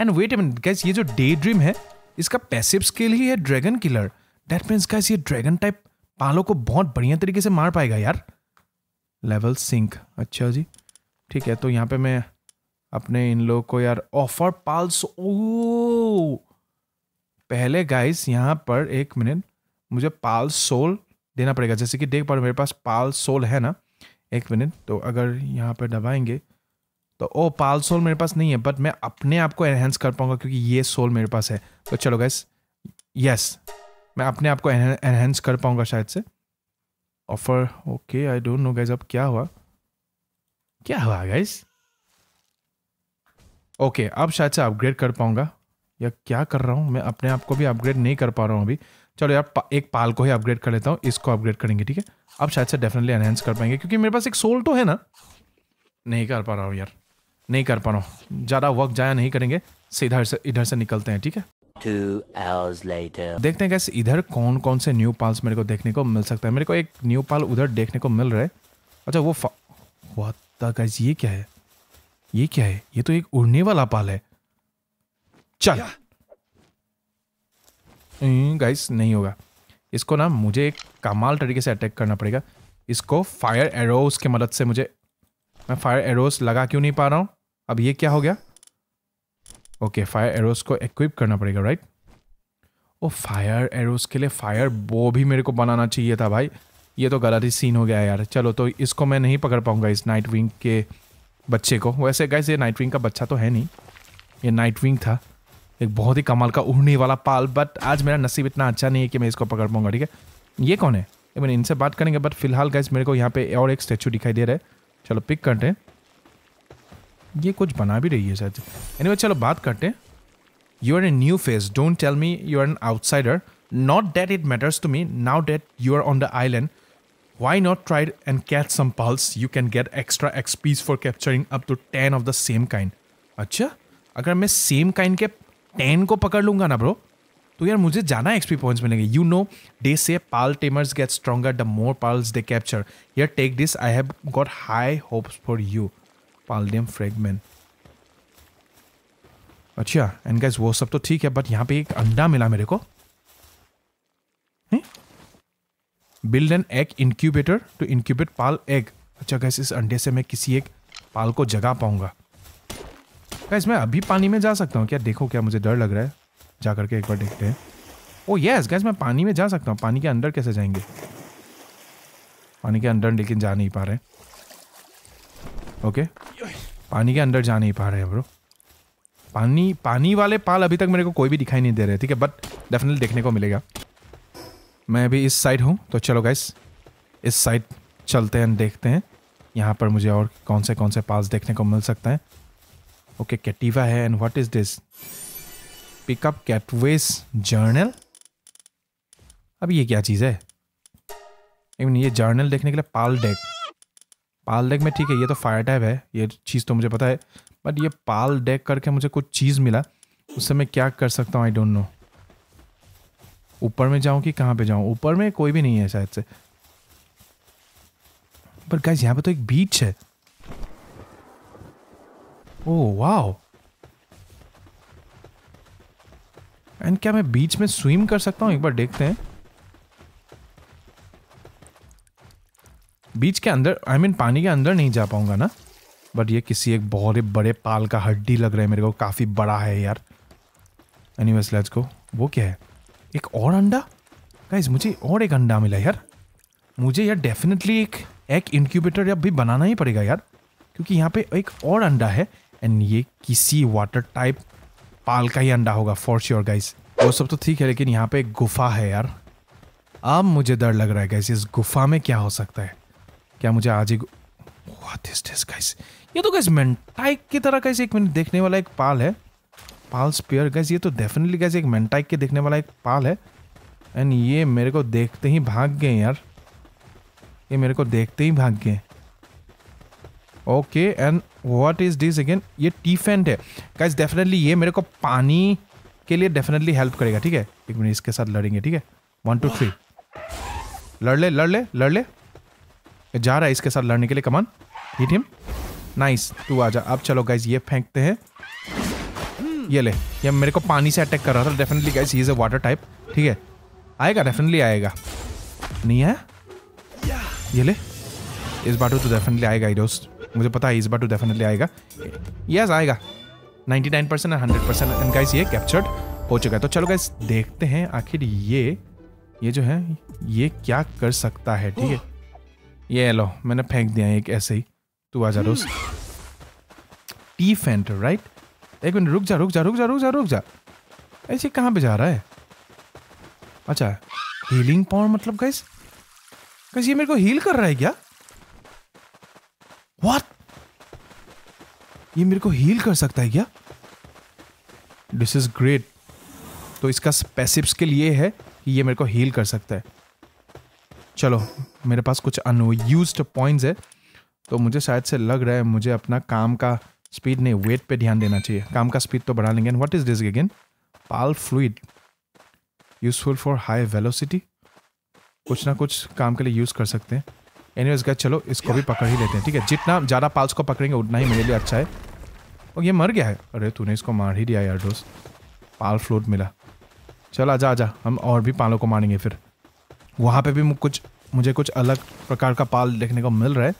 एंड वेट मिनट गैस ये जो डे ड्रीम है इसका पैसिव स्किल ही है dragon killer that means guys ये ड्रैगन टाइप पालों को बहुत बढ़िया तरीके से मार पाएगा यार लेवल सिंक अच्छा जी ठीक है तो यहाँ पे मैं अपने इन लोगों को यार ऑफर पाल्स ओ पहले गाइस यहाँ पर एक मिनट मुझे पाल सोल देना पड़ेगा जैसे कि देख पा रहे मेरे पास पाल सोल है ना एक मिनट तो अगर यहाँ पर दबाएंगे तो ओ पाल सोल मेरे पास नहीं है बट मैं अपने आप को एनहेंस कर पाऊंगा क्योंकि ये सोल मेरे पास है तो चलो गाइस यस मैं अपने आप को एनहेंस कर पाऊँगा शायद से offer okay I don't know guys अब क्या हुआ क्या हुआ गाइज ओके अब शायद से अपग्रेड कर पाऊँगा या क्या कर रहा हूँ मैं अपने आप को भी अपग्रेड नहीं कर पा रहा हूँ अभी चलो यार पा, एक पाल को ही अपग्रेड कर लेता हूँ इसको अपग्रेड करेंगे ठीक है अब शायद से डेफिनेटली एनहेंस कर पाएंगे क्योंकि मेरे पास एक सोल तो है ना नहीं कर पा रहा हूँ यार नहीं कर पा रहा हूँ ज़्यादा वक्त जाया नहीं करेंगे सीधा से इधर से निकलते हैं ठीक है Two hours later. देखते हैं कैसे इधर कौन कौन से न्यू पाल्स मेरे को देखने को मिल सकता है मेरे को एक न्यू पाल उधर देखने को मिल रहा है अच्छा वो वाह गाइस ये क्या है ये क्या है ये तो एक उड़ने वाला पाल है चल गाइस हम्म, नहीं होगा इसको ना मुझे एक कमाल तरीके से अटैक करना पड़ेगा इसको फायर एरोस की मदद से मुझे मैं फायर एरोस लगा क्यों नहीं पा रहा हूँ अब ये क्या हो गया ओके फायर एरोस को इक्विप करना पड़ेगा राइट ओ फायर एरोस के लिए फायर बो भी मेरे को बनाना चाहिए था भाई ये तो गलत ही सीन हो गया यार चलो तो इसको मैं नहीं पकड़ पाऊंगा इस नाइट विंग के बच्चे को वैसे गैस ये नाइट विंग का बच्चा तो है नहीं ये नाइट विंग था एक बहुत ही कमाल का उड़ने वाला पाल बट आज मेरा नसीब इतना अच्छा नहीं है कि मैं इसको पकड़ पाऊंगा ठीक है ये कौन है मैंने इनसे बात करेंगे बट फिलहाल गैस मेरे को यहाँ पे और एक स्टैचू दिखाई दे रहा है चलो पिक करते हैं ये कुछ बना भी रही है शायद एनी anyway, चलो बात करते हैं you are a new face don't tell me you are an outsider not that it matters to me now that you are on the island why not try and catch some pulse? You can get extra XPs for capturing up to ten of the same kind. अच्छा अगर मैं सेम काइंड के टेन को पकड़ लूंगा ना ब्रो तो यार मुझे जाना एक्सपी पॉइंट्स मिलेंगे you know they say pal tamers get stronger the more pals they capture यार take this I have got high hopes for you Paldium fragment अच्छा एंड गाइस वो सब तो ठीक है बट यहां पे एक अंडा मिला मेरे को build an egg incubator to incubate pal egg अच्छा गैस इस अंडे से मैं किसी एक पाल को जगा पाऊंगा गैस मैं अभी पानी में जा सकता हूँ क्या देखो क्या मुझे डर लग रहा है जा करके एक बार देखते हैं ओ यस गैस मैं पानी में जा सकता हूँ पानी के अंदर कैसे जाएंगे पानी के अंदर लेकिन जा नहीं पा रहे ओके okay. पानी के अंदर जा नहीं पा रहे हैं ब्रो पानी पानी वाले पाल अभी तक मेरे को कोई भी दिखाई नहीं दे रहे ठीक है बट डेफिनेटली देखने को मिलेगा मैं अभी इस साइड हूँ तो चलो गाइस इस साइड चलते हैं देखते हैं यहाँ पर मुझे और कौन से कौन से पास देखने को मिल सकते हैं ओके कैटिवा है and what is this pick up Cattiva's journal अब ये क्या चीज़ है इवन ये जर्नल देखने के लिए पाल डेक पाल डेक में ठीक है ये तो फायर टाइप है ये चीज़ तो मुझे पता है बट ये पाल डेक करके मुझे कुछ चीज़ मिला उससे मैं क्या कर सकता हूँ आई डोंट नो ऊपर में जाऊँ कि कहाँ पे जाऊँ ऊपर में कोई भी नहीं है शायद से पर गाइज यहाँ पे तो एक बीच है ओह वाओ एंड क्या मैं बीच में स्विम कर सकता हूँ एक बार देखते हैं बीच के अंदर आई I मीन mean, पानी के अंदर नहीं जा पाऊंगा ना बट ये किसी एक बहुत ही बड़े पाल का हड्डी लग रहा है मेरे को काफ़ी बड़ा है यार एनी वेस लेट्स को वो क्या है एक और अंडा गाइज मुझे और एक अंडा मिला यार मुझे यार डेफिनेटली एक एक इनक्यूबेटर या भी बनाना ही पड़ेगा यार क्योंकि यहाँ पे एक और अंडा है एंड ये किसी वाटर टाइप पाल का ही अंडा होगा फॉर श्योर गाइज वो सब तो ठीक है लेकिन यहाँ पे एक गुफा है यार अब मुझे डर लग रहा है गाइज इस गुफा में क्या हो सकता है क्या मुझे आज ही दिस दिस गाइस ये तो गाइस मेंटाइक की तरह कैसे एक मिनट देखने वाला एक पाल है पाल स्पेयर गाइस ये तो डेफिनेटली गाइस एक मेंटाइक के देखने वाला एक पाल है एंड ये मेरे को देखते ही भाग गए यार ये मेरे को देखते ही भाग गए okay and what is this again ये फेंट है गाइस डेफिनेटली ये मेरे को पानी के लिए डेफिनेटली हेल्प करेगा ठीक है एक मिनट इसके साथ लड़ेंगे ठीक है वन टू थ्री लड़ ले लड़ ले लड़ ले जा रहा है इसके साथ लड़ने के लिए कमान हिट हिम नाइस तू आजा अब चलो गाइज ये फेंकते हैं ये ले ये मेरे को पानी से अटैक कर रहा था definitely guys he is a water type ठीक है आएगा डेफिनेटली आएगा नहीं है ये ले इस बार तो डेफिनेटली आएगा ही दोस्त मुझे पता है इस बार तो डेफिनेटली आएगा यस आएगा 99 percent hundred percent and guys ये कैप्चर्ड हो चुका है तो चलो गाइज देखते हैं आखिर ये ये जो है ये क्या कर सकता है ठीक है ये लो मैंने फेंक दिया एक ऐसे ही तू आ जा रोज टी फेंटर राइट एक मिनट रुक जा रुक जा रुक जा रुक जा रुक जा ऐसे कहाँ पे जा रहा है अच्छा हीलिंग पावर मतलब गैस गैस ये मेरे को हील कर रहा है क्या वाट ये मेरे को हील कर सकता है क्या दिस इज ग्रेट तो इसका स्पेसिप्स स्किल ये है कि ये मेरे को हील कर सकता है चलो मेरे पास कुछ अनयूज पॉइंट्स है तो मुझे शायद से लग रहा है मुझे अपना काम का स्पीड नहीं वेट पे ध्यान देना चाहिए काम का स्पीड तो बढ़ा लेंगे and what is this again pal fluid useful for high velocity कुछ ना कुछ काम के लिए यूज़ कर सकते हैं एनी वेज चलो इसको भी पकड़ ही लेते हैं ठीक है जितना ज़्यादा पाल्स को पकड़ेंगे उतना ही मेरे लिए अच्छा है और ये मर गया है अरे तूने इसको मार ही दिया यार दोस्त पाल फ्लोट मिला चल आजा आजा हम और भी पालों को मारेंगे फिर वहाँ पे भी कुछ मुझे कुछ अलग प्रकार का पाल देखने को मिल रहा है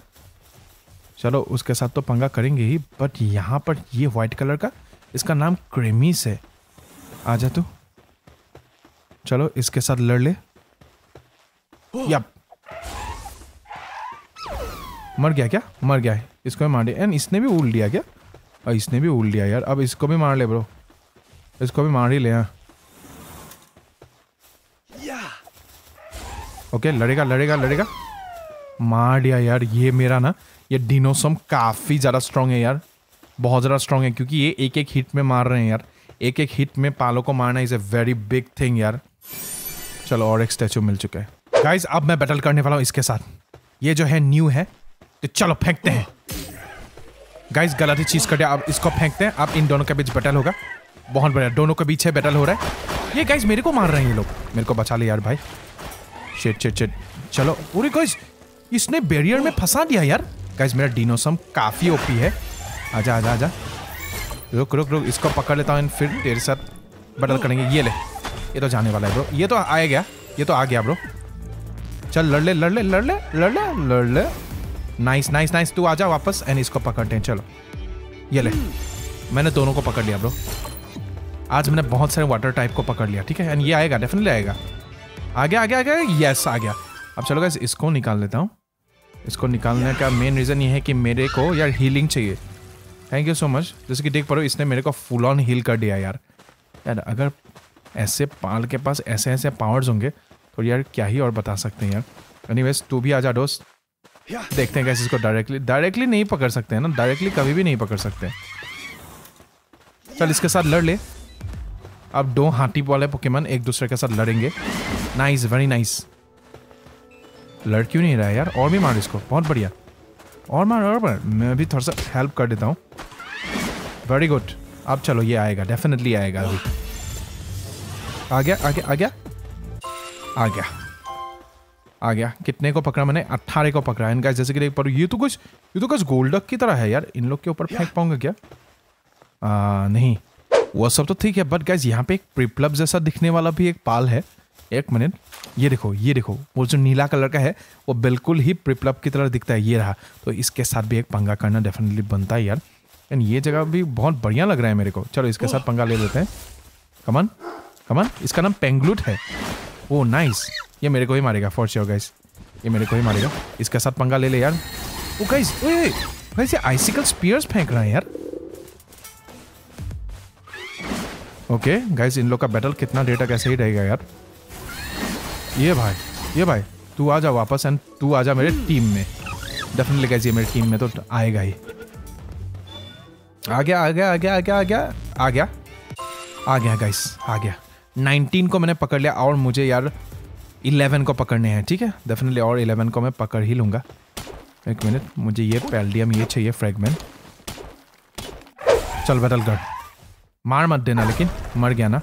चलो उसके साथ तो पंगा करेंगे ही बट यहाँ पर ये वाइट कलर का इसका नाम क्रेमीस है आ जा तू चलो इसके साथ लड़ ले या मर गया क्या मर गया है इसको भी मार दिया एंड इसने भी उल दिया क्या और इसने भी उल दिया यार अब इसको भी मार ले ब्रो इसको भी मार ही ले हाँ ओके लड़ेगा लड़ेगा लड़ेगा मार दिया यार ये मेरा ना ये डिनोसम काफ़ी ज़्यादा स्ट्रांग है यार बहुत ज़्यादा स्ट्रांग है क्योंकि ये एक एक हिट में मार रहे हैं यार एक एक हिट में पालों को मारना is a very big thing यार चलो और एक स्टैचू मिल चुका है गाइज अब मैं बैटल करने वाला हूँ इसके साथ ये जो है न्यू है तो चलो फेंकते हैं गाइज गलत ही चीज़ कटे अब इसको फेंकते हैं अब इन दोनों के बीच बैटल होगा बहुत बढ़िया दोनों के बीच है बैटल हो रहा है ये गाइज मेरे को मार रहे हैं ये लोग मेरे को बचा ले यार भाई शेट शेट शेट चलो अरे गाइस इसने बैरियर में फंसा दिया यार गाइस मेरा डिनोसम काफ़ी ओपी है आजा आजा आजा रुक रुक रुक इसको पकड़ लेता हूँ फिर तेरे साथ बटल करेंगे ये ले ये तो जाने वाला है ब्रो ये तो आया गया ये तो आ गया ब्रो चल लड़ ले लड़ ले लड़ ले लड़ ले लड़ ले नाइस नाइस नाइस तू आ जा वापस एंड इसको पकड़ते हैं चलो ये ले मैंने दोनों को पकड़ लिया ब्रो आज मैंने बहुत सारे वाटर टाइप को पकड़ लिया ठीक है एंड ये आएगा डेफिनेटली आएगा आ गया आ गया आ गया यस आ गया अब चलो गैस इसको निकाल लेता हूँ इसको निकालने का मेन रीज़न ये है कि मेरे को यार हीलिंग चाहिए थैंक यू सो मच जैसे कि देख पा रहे हो इसने मेरे को फुल ऑन हील कर दिया यार यार अगर ऐसे पाल के पास ऐसे ऐसे पावर्स होंगे तो यार क्या ही और बता सकते हैं यार एनी तू भी आ जा दोस्त देखते हैं कैसे इसको डायरेक्टली डायरेक्टली नहीं पकड़ सकते हैं ना डायरेक्टली कभी भी नहीं पकड़ सकते चल इसके साथ लड़ ले अब दो हाथी वाले पोकेमन एक दूसरे के साथ लड़ेंगे नाइस वेरी नाइस लड़ क्यों नहीं रहा है यार और भी मार इसको बहुत बढ़िया और मार और मार मैं भी थोड़ा सा हेल्प कर देता हूँ वेरी गुड अब चलो ये आएगा डेफिनेटली आएगा अभी आ गया आ गया आ गया आ गया आ गया कितने को पकड़ा मैंने अट्ठारह को पकड़ा है इनका जैसे कि पर ये तो कुछ ये तो कुछ गोल्डक की तरह है यार इन लोग के ऊपर फेंक पाऊंगा क्या आ, नहीं वो सब तो ठीक है बट गाइज यहाँ पे एक प्रिप्लब जैसा दिखने वाला भी एक पाल है एक मिनट ये देखो ये देखो वो जो नीला कलर का है वो बिल्कुल ही प्रिपलप की तरह दिखता है ये रहा तो इसके साथ भी एक पंगा करना डेफिनेटली बनता है यार एंड ये जगह भी बहुत बढ़िया लग रहा है मेरे को चलो इसके साथ पंगा ले लेते हैं कमन कमन इसका नाम पेंगलूट है ओ oh, नाइस ये मेरे को ही मारेगा फॉर श्योर गाइस ये मेरे को ही मारेगा इसके साथ पंगा ले ले यार ओ गाइस ओए गाइस ये आइसिकल स्पीयर्स फेंक रहा है यार ओके गाइस इन लोग का बैटल कितना डेटा कैसे ही रहेगा यार ये भाई ये भाई तू आ जा वापस एंड तू आ जा मेरे टीम hmm. में डेफिनेटली कैसी मेरी टीम में तो आएगा ही आ गया आ गया आ गया आ गया आ गया आ गया आ गया गाइस आ गया नाइनटीन को मैंने पकड़ लिया और मुझे यार इलेवन को पकड़ने हैं ठीक है डेफिनेटली और इलेवन को मैं पकड़ ही लूँगा एक मिनट मुझे ये पैल्डियम ये चाहिए फ्रेगमेंट चल बदल कर मार मत देना लेकिन मर गया ना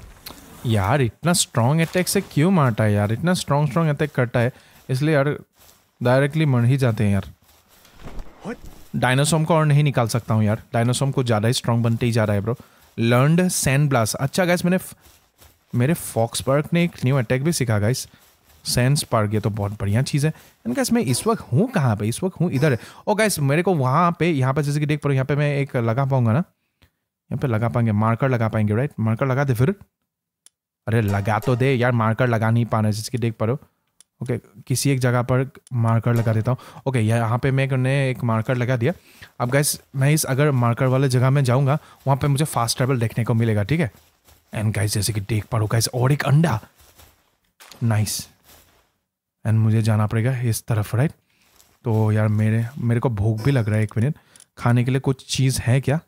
यार इतना स्ट्रॉन्ग अटैक से क्यों मारता है यार इतना स्ट्रॉन्ग स्ट्रॉन्ग अटैक करता है इसलिए यार डायरेक्टली मर ही जाते हैं यार डायनासोम को और नहीं निकाल सकता हूँ यार डायनासोम को ज़्यादा ही स्ट्रॉन्ग बनते ही जा रहा है ब्रो लर्नड सैन ब्लास्ट अच्छा गाइस मैंने मेरे फॉक्स पार्क ने एक न्यू अटैक भी सीखा गाइस सैन स्पार्क ये तो बहुत बढ़िया चीज़ है एंड गाइस मैं इस वक्त हूँ कहाँ पे इस वक्त हूँ इधर है ओ गाइस मेरे को वहाँ पे यहाँ पे जैसे कि देख पा रहा हूँ यहाँ पे मैं एक लगा पाऊंगा ना यहाँ पे लगा पाएंगे मार्कर लगा पाएंगे राइट मार्कर लगा दे फिर अरे लगा तो दे यार मार्कर लगा नहीं पा रहे जिसके देख पा रहे हो ओके किसी एक जगह पर मार्कर लगा देता हूँ ओके यहाँ पे मैं एक मार्कर लगा दिया अब गैस मैं इस अगर मार्कर वाले जगह में जाऊँगा वहाँ पे मुझे फास्ट ट्रेवल देखने को मिलेगा ठीक है एंड गैस जैसे कि देख पा रहा गाइस और एक अंडा नाइस एंड मुझे जाना पड़ेगा इस तरफ राइट तो यार मेरे मेरे को भूख भी लग रहा है एक मिनट खाने के लिए कुछ चीज़ है क्या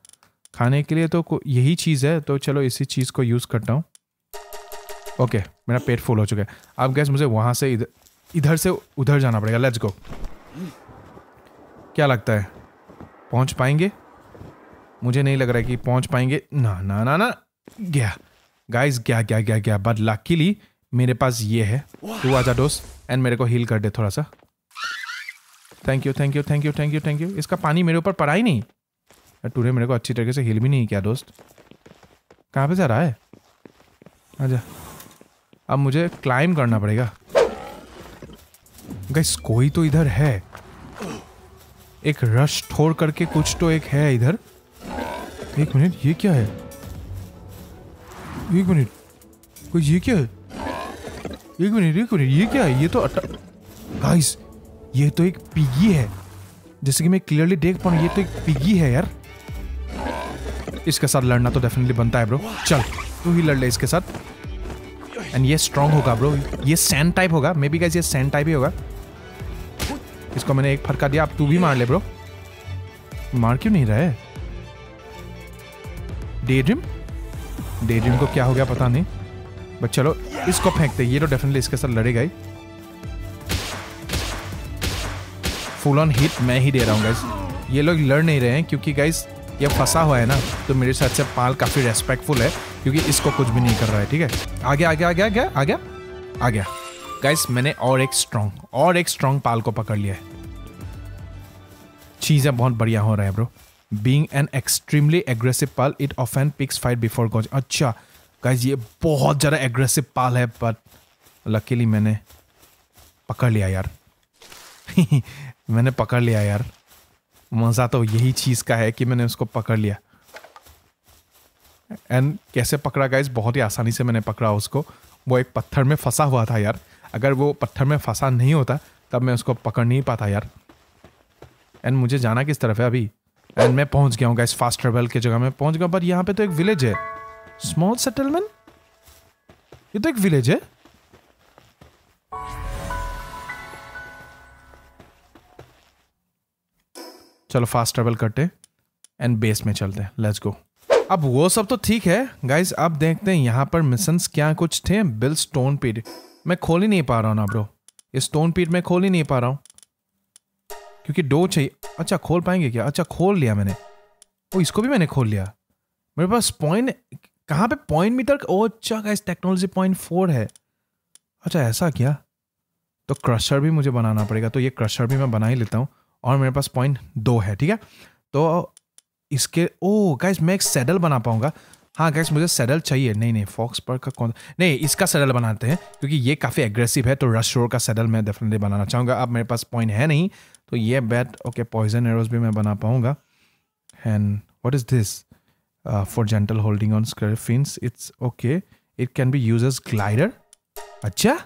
खाने के लिए तो यही चीज़ है तो चलो इसी चीज़ को यूज़ करता हूँ ओके मेरा पेट फुल हो चुका है अब गैस मुझे वहाँ से इधर इधर से उधर जाना पड़ेगा लेट्स गो क्या लगता है पहुँच पाएंगे मुझे नहीं लग रहा है कि पहुँच पाएंगे ना ना ना ना गया गाइस गया गया गया गया बट लकीली मेरे पास ये है तू आजा डोस एंड मेरे को हील कर दे थोड़ा सा thank you thank you thank you thank you thank you इसका पानी मेरे ऊपर पड़ा ही नहीं टूरे मेरे को अच्छी तरीके से हील भी नहीं किया दोस्त कहाँ पे जा रहा है आजा अब मुझे क्लाइम करना पड़ेगा गैस कोई तो इधर है एक रश ठोर करके कुछ तो एक है इधर एक मिनट ये क्या है एक मिनट कोई ये क्या है एक मिनट एक मिनट ये क्या है ये तो अटक गाइस ये तो एक पिगी है जैसे कि मैं क्लियरली देख पा ये तो एक पिगी है यार इसके साथ लड़ना तो डेफिनेटली बनता है ब्रो चल तू ही लड़ ले इसके साथ एंड ये स्ट्रॉन्ग होगा ब्रो ये सैंड टाइप होगा मे बी गाइज ये सैंड टाइप ही होगा इसको मैंने एक फटका दिया आप तू भी मार ले ब्रो मार क्यों नहीं रहे डे ड्रीम डे ड्रीम को क्या हो गया पता नहीं बट चलो इसको फेंकते ये तो डेफिनेटली इसके साथ लड़ेगा ही फुल ऑन हिट मैं ही दे रहा हूँ गाइज ये लोग लड़ नहीं रहे हैं क्योंकि गाइज ये फंसा हुआ है ना तो मेरे साथ से पाल काफ़ी रेस्पेक्टफुल है क्योंकि इसको कुछ भी नहीं कर रहा है ठीक है आ गया आ गया आ गया आ आ गया आ गया गाइस मैंने और एक स्ट्रॉन्ग और एक स्ट्रॉन्ग पाल को पकड़ लिया है चीज़ें बहुत बढ़िया हो रहा है bro being an extremely aggressive pal it often picks fight before goes अच्छा गाइज ये बहुत ज़्यादा एग्रेसिव पाल है बट लकीली मैंने पकड़ लिया यार मैंने पकड़ लिया यार मज़ा तो यही चीज़ का है कि मैंने उसको पकड़ लिया एंड कैसे पकड़ा गाइस बहुत ही आसानी से मैंने पकड़ा उसको वो एक पत्थर में फंसा हुआ था यार अगर वो पत्थर में फंसा नहीं होता तब मैं उसको पकड़ नहीं पाता यार एंड मुझे जाना किस तरफ है अभी एंड मैं पहुंच गया हूँ गाइस फास्ट ट्रेवल की जगह में पहुंच गया पर यहाँ पे तो एक विलेज है स्मॉल सेटलमेंट ये तो एक विलेज है चलो फास्ट ट्रेवल करते एंड बेस में चलते हैं लेट्स गो अब वो सब तो ठीक है गाइज अब देखते हैं यहाँ पर मिशन क्या कुछ थे बिल स्टोन पीट मैं खोल ही नहीं पा रहा हूँ ना ब्रो ये स्टोन पीट मैं खोल ही नहीं पा रहा हूँ क्योंकि डो चाहिए अच्छा खोल पाएंगे क्या अच्छा खोल लिया मैंने ओ इसको भी मैंने खोल लिया मेरे पास पॉइंट कहाँ पे पॉइंट मीटर ओ अच्छा गाइज टेक्नोलॉजी पॉइंट फोर है अच्छा ऐसा क्या तो क्रशर भी मुझे बनाना पड़ेगा तो ये क्रशर भी मैं बना ही लेता हूँ और मेरे पास पॉइंट दो है ठीक है तो इसके ओ गाइस मैं एक सैडल बना पाऊंगा हाँ गैस मुझे सैडल चाहिए नहीं नहीं फॉक्स पर का कौन नहीं इसका सैडल बनाते हैं क्योंकि ये काफ़ी एग्रेसिव है तो रश शोर का सैडल मैं डेफिनेटली बनाना चाहूँगा अब मेरे पास पॉइंट है नहीं तो ये बैट ओके पॉइजन एरोज भी मैं बना पाऊँगा and what is this for gentle holding on स्क्र fins it's okay it can be use as glider अच्छा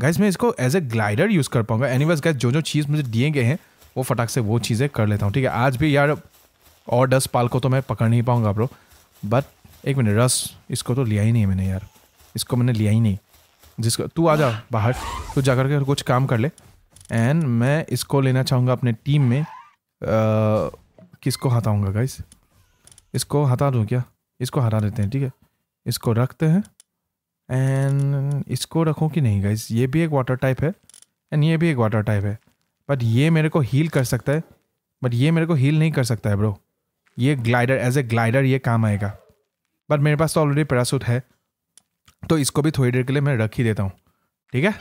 गाइज मैं इसको एज ए ग्लाइडर यूज़ कर पाऊँगा एनीवेज गाइज जो जो चीज़ मुझे दिए गए हैं वो फटाक से वो चीज़ें कर लेता हूँ ठीक है आज भी यार और डस्ट पाल को तो मैं पकड़ नहीं पाऊँगा ब्रो बट एक मिनट रस इसको तो लिया ही नहीं है मैंने यार इसको मैंने लिया ही नहीं जिसको तू आ जा बाहर तू जा करके कुछ काम कर ले एंड मैं इसको लेना चाहूँगा अपने टीम में आ, किसको हटाऊँगा गाइस इसको हटा दूँ क्या इसको हटा देते हैं ठीक है इसको रखते हैं एंड इसको रखूँ कि नहीं गाइस ये भी एक वाटर टाइप है एंड ये भी एक वाटर टाइप है बट ये मेरे को हील कर सकता है बट ये मेरे को हील नहीं कर सकता है ब्रो ये ग्लाइडर एज ए ग्लाइडर ये काम आएगा बट मेरे पास तो ऑलरेडी पैरासूट है तो इसको भी थोड़ी देर के लिए मैं रख ही देता हूँ ठीक है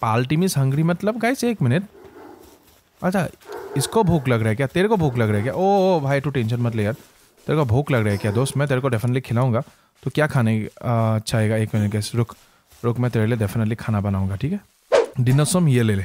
पाल्टी मिस हंगरी मतलब गाइस एक मिनट अच्छा इसको भूख लग रहा है क्या तेरे को भूख लग रहा है क्या ओ, oh, ओ oh, भाई तू टेंशन मत ले यार तेरे को भूख लग रहा है क्या दोस्त मैं तेरे को डेफिनेटली खिलाऊंगा तो क्या खाने अच्छा आएगा एक मिनट गैस रुक रुक मैं तेरे लिए डेफिनेटली खाना बनाऊंगा ठीक है डिनर सोम ये ले ले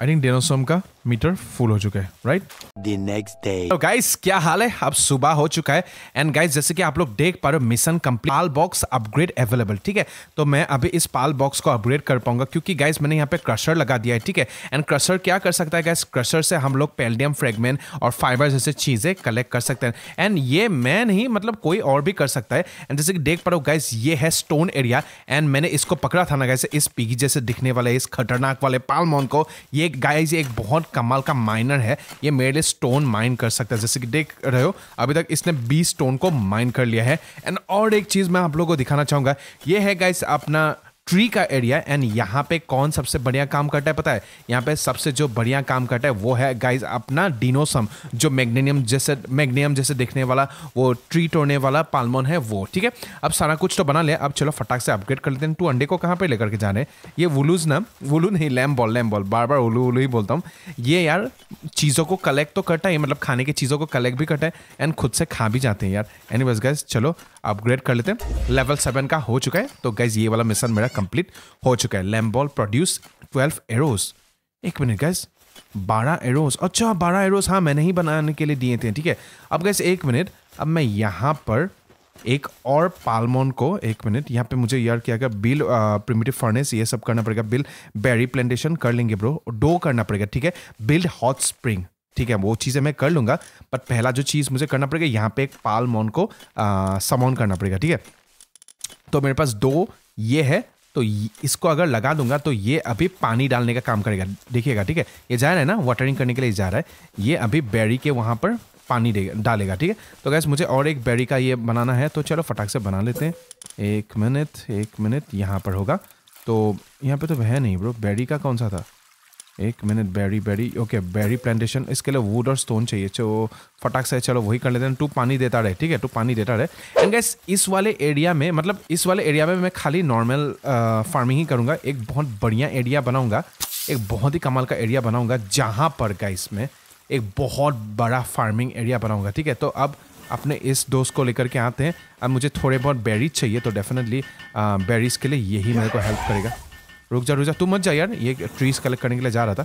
आई थिंक डेनोसोम का मीटर फुल हो चुके हैं राइट द नेक्स्ट डे तो गाइस क्या हाल है अब सुबह हो चुका है एंड गाइस जैसे कि आप लोग देख पा रहे हो mission complete pal box upgrade available ठीक है तो मैं अभी इस पाल बॉक्स को अपग्रेड कर पाऊंगा क्योंकि गाइस मैंने यहाँ पे क्रशर लगा दिया है ठीक है एंड क्रशर क्या कर सकता है गाइस क्रशर से हम लोग पेल्डियम फ्रेगमेंट और फाइबर जैसे चीजें कलेक्ट कर सकते हैं एंड ये मैं नहीं मतलब कोई और भी कर सकता है एंड जैसे कि देख पा रहे हो गाइस ये है स्टोन एरिया एंड मैंने इसको पकड़ा था ना गाइस इस पीगी जैसे दिखने वाले इस खतरनाक वाले पालमोन को ये गाइस एक बहुत कमाल का माइनर है ये मेरे लिए स्टोन माइन कर सकता है जैसे कि देख रहे हो अभी तक इसने बीस स्टोन को माइन कर लिया है एंड और एक चीज़ मैं आप लोगों को दिखाना चाहूंगा ये है गाइस अपना ट्री का एरिया एंड यहाँ पे कौन सबसे बढ़िया काम करता है पता है यहाँ पे सबसे जो बढ़िया काम करता है वो है गाइज अपना डिनोसम जो मैग्नेनियम जैसे मैग्नेनियम जैसे देखने वाला वो ट्री तोड़ने वाला पालमोन है वो ठीक है अब सारा कुछ तो बना लिया अब चलो फटाक से अपग्रेड कर लेते हैं टू अंडे को कहाँ पर लेकर के जा रहे हैं ये वुलूज ना वुलू नहीं लैम बॉल लैम बॉल बार बार उलू उलू ही बोलता हूँ ये यार चीज़ों को कलेक्ट तो करता है मतलब खाने की चीज़ों को कलेक्ट भी करता है एंड खुद से खा भी जाते हैं यार एनी बस गाइज चलो अपग्रेड कर लेते हैं लेवल सेवन का हो चुका है तो गैस ये वाला मिशन मेरा कंप्लीट हो चुका है लैम्बॉल प्रोड्यूस ट्वेल्व एरोज एक मिनट गैस बारह एरोज अच्छा बारह एरोज हाँ मैंने ही बनाने के लिए दिए थे ठीक है अब गैस एक मिनट अब मैं यहाँ पर एक और पालमोन को एक मिनट यहाँ पे मुझे यार क्या क्या बिल प्रिमिटिव फर्नेस ये सब करना पड़ेगा बिल बेरी प्लांटेशन कर लेंगे ब्रो डो करना पड़ेगा ठीक है बिल्ड हॉट स्प्रिंग ठीक है वो चीज़ें मैं कर लूँगा बट पहला जो चीज़ मुझे करना पड़ेगा यहाँ पे एक पाल मोन को समोन करना पड़ेगा ठीक है तो मेरे पास दो ये है तो इसको अगर लगा दूंगा तो ये अभी पानी डालने का काम करेगा देखिएगा ठीक है ये जा रहा है ना वाटरिंग करने के लिए जा रहा है ये अभी बैरी के वहाँ पर पानी डालेगा ठीक है तो गैस मुझे और एक बैरी का ये बनाना है तो चलो फटाक से बना लेते हैं एक मिनट एक मिनट यहाँ पर होगा तो यहाँ पे तो है नहीं ब्रो बैरी का कौन सा था एक minute berry berry okay berry plantation इसके लिए वुड और स्टोन चाहिए तो फटाक से चलो वही कर लेते हैं टू पानी देता रहे ठीक है टू पानी देता रहे एंड गैस इस वाले एरिया में मतलब इस वाले एरिया में मैं खाली नॉर्मल फार्मिंग ही करूँगा एक बहुत बढ़िया एरिया बनाऊँगा एक बहुत ही कमाल का एरिया बनाऊँगा जहाँ पर का में एक बहुत बड़ा फार्मिंग एरिया बनाऊँगा ठीक है तो अब अपने इस दोस्त को लेकर के आते हैं अब मुझे थोड़े बहुत बेरीज चाहिए तो डेफिनेटली बेरीज के लिए यही मेरे को हेल्प करेगा रुक जा रुक जा तू मत जा यार ये ट्रीज कलेक्ट करने के लिए जा रहा था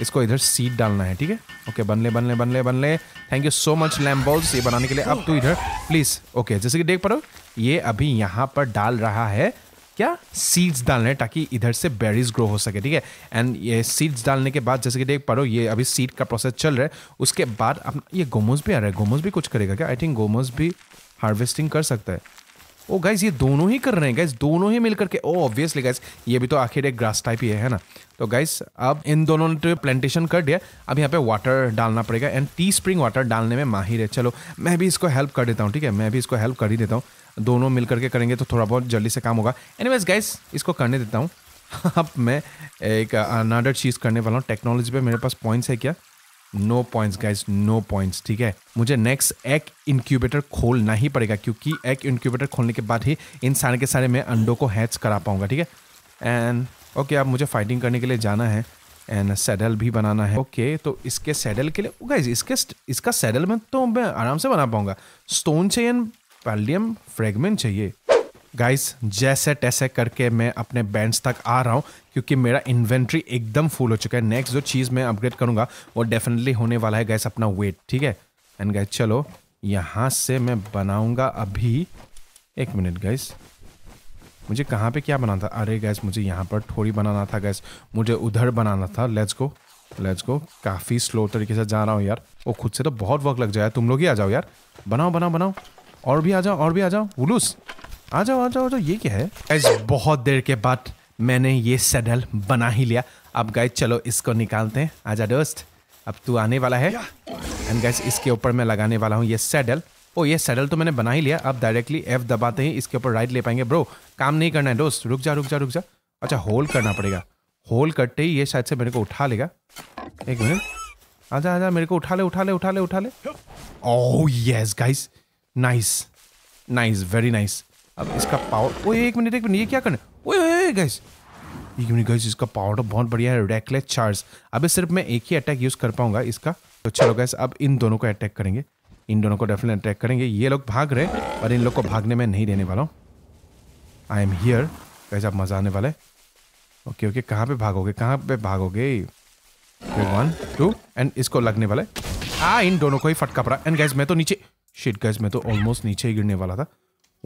इसको इधर सीड डालना है ठीक है ओके बन ले बन ले बन ले बन ले thank you so much Lamballs ये बनाने के लिए अब तू इधर प्लीज़ ओके जैसे कि देख पा रहे हो ये अभी यहाँ पर डाल रहा है क्या सीड्स डालने ताकि इधर से बेरीज ग्रो हो सके ठीक है एंड ये सीड्स डालने के बाद जैसे कि देख पा रहे हो ये अभी सीड का प्रोसेस चल रहा है उसके बाद अपना ये गोमोस भी आ रहा है गोमोस भी कुछ करेगा क्या आई थिंक गोमोस भी हार्वेस्टिंग कर सकता है ओ oh, गाइज ये दोनों ही कर रहे हैं गाइज दोनों ही मिल करके ओ ऑब्वियसली गाइज ये भी तो आखिर एक ग्रास टाइप ही है, है ना तो गाइज अब इन दोनों ने तो प्लांटेशन कर दिया अब यहाँ पे वाटर डालना पड़ेगा एंड टी स्प्रिंग वाटर डालने में माहिर है चलो मैं भी इसको हेल्प कर देता हूँ ठीक है मैं भी इसको हेल्प कर ही देता हूँ दोनों मिल करके करेंगे तो थोड़ा बहुत जल्दी से काम होगा एनीवेज गाइज इसको करने देता हूँ अब मैं एक अनाडर चीज़ करने वाला हूँ टेक्नोलॉजी पे मेरे पास पॉइंट्स है क्या no points guys no points ठीक है मुझे नेक्स्ट एक इंक्यूबेटर खोलना ही पड़ेगा क्योंकि एक इंक्यूबेटर खोलने के बाद ही इन सारे के सारे मैं अंडों को हैच करा पाऊंगा ठीक है एंड ओके अब मुझे फाइटिंग करने के लिए जाना है एंड सैडल भी बनाना है ओके okay, तो इसके सैडल के लिए गाइज oh, इसके इसका सैडल में तो मैं आराम से बना पाऊंगा स्टोन चाहिए पैलियम फ्रेगमेंट चाहिए गाइस जैसे तैसे करके मैं अपने बैंड्स तक आ रहा हूँ क्योंकि मेरा इन्वेंट्री एकदम फुल हो चुका है नेक्स्ट जो चीज़ मैं अपग्रेड करूँगा वो डेफिनेटली होने वाला है गैस अपना वेट ठीक है एंड गैस चलो यहाँ से मैं बनाऊँगा अभी एक मिनट गैस मुझे कहाँ पे क्या बनाना था अरे गैस मुझे यहाँ पर थोड़ी बनाना था गैस मुझे उधर बनाना था लेट्स को लेट्स को काफ़ी स्लो तरीके से जा रहा हूँ यार वो खुद से तो बहुत वक्त लग जाए तुम लोग ही आ जाओ यार बनाओ बनाओ बनाओ और भी आ जाओ और भी आ जाओ उलूस आ जाओ आ जाओ ये क्या है गाइस बहुत देर के बाद मैंने ये सैडल बना ही लिया अब गाइस चलो इसको निकालते हैं आजा दोस्त अब तू आने वाला है एंड गाइस इसके ऊपर मैं लगाने वाला हूँ ये सैडल ओ ये सैडल तो मैंने बना ही लिया अब डायरेक्टली एफ दबाते ही इसके ऊपर राइट ले पाएंगे ब्रो काम नहीं करना है दोस्त रुक जा रुक जा रुक जा अच्छा होल्ड करना पड़ेगा होल्ड करते ही ये शायद से मेरे को उठा लेगा एक मिनट आजा आजा मेरे को उठा ले उठा ले उठा ले उठा ले oh yes guys nice nice very nice अब इसका पावर ओए एक मिनट एक मिनट ये क्या करना ओए गैस एक मिनट गैस इसका पावर तो बहुत बढ़िया है रेकलेस चार्ज अभी सिर्फ मैं एक ही अटैक यूज़ कर पाऊंगा इसका तो चलो गैस अब इन दोनों को अटैक करेंगे इन दोनों को डेफिनेट अटैक करेंगे ये लोग भाग रहे और इन लोग को भागने में नहीं देने वाला हूँ आई एम हियर गैस आप मज़ा आने वाले ओके ओके कहाँ पर भागोगे कहाँ पर भागोगे वन टू एंड इसको लगने वाला है आ हाँ, इन दोनों को ही फटका पड़ा एंड गैस मैं तो नीचे शिट गैस मैं तो ऑलमोस्ट नीचे ही गिरने वाला था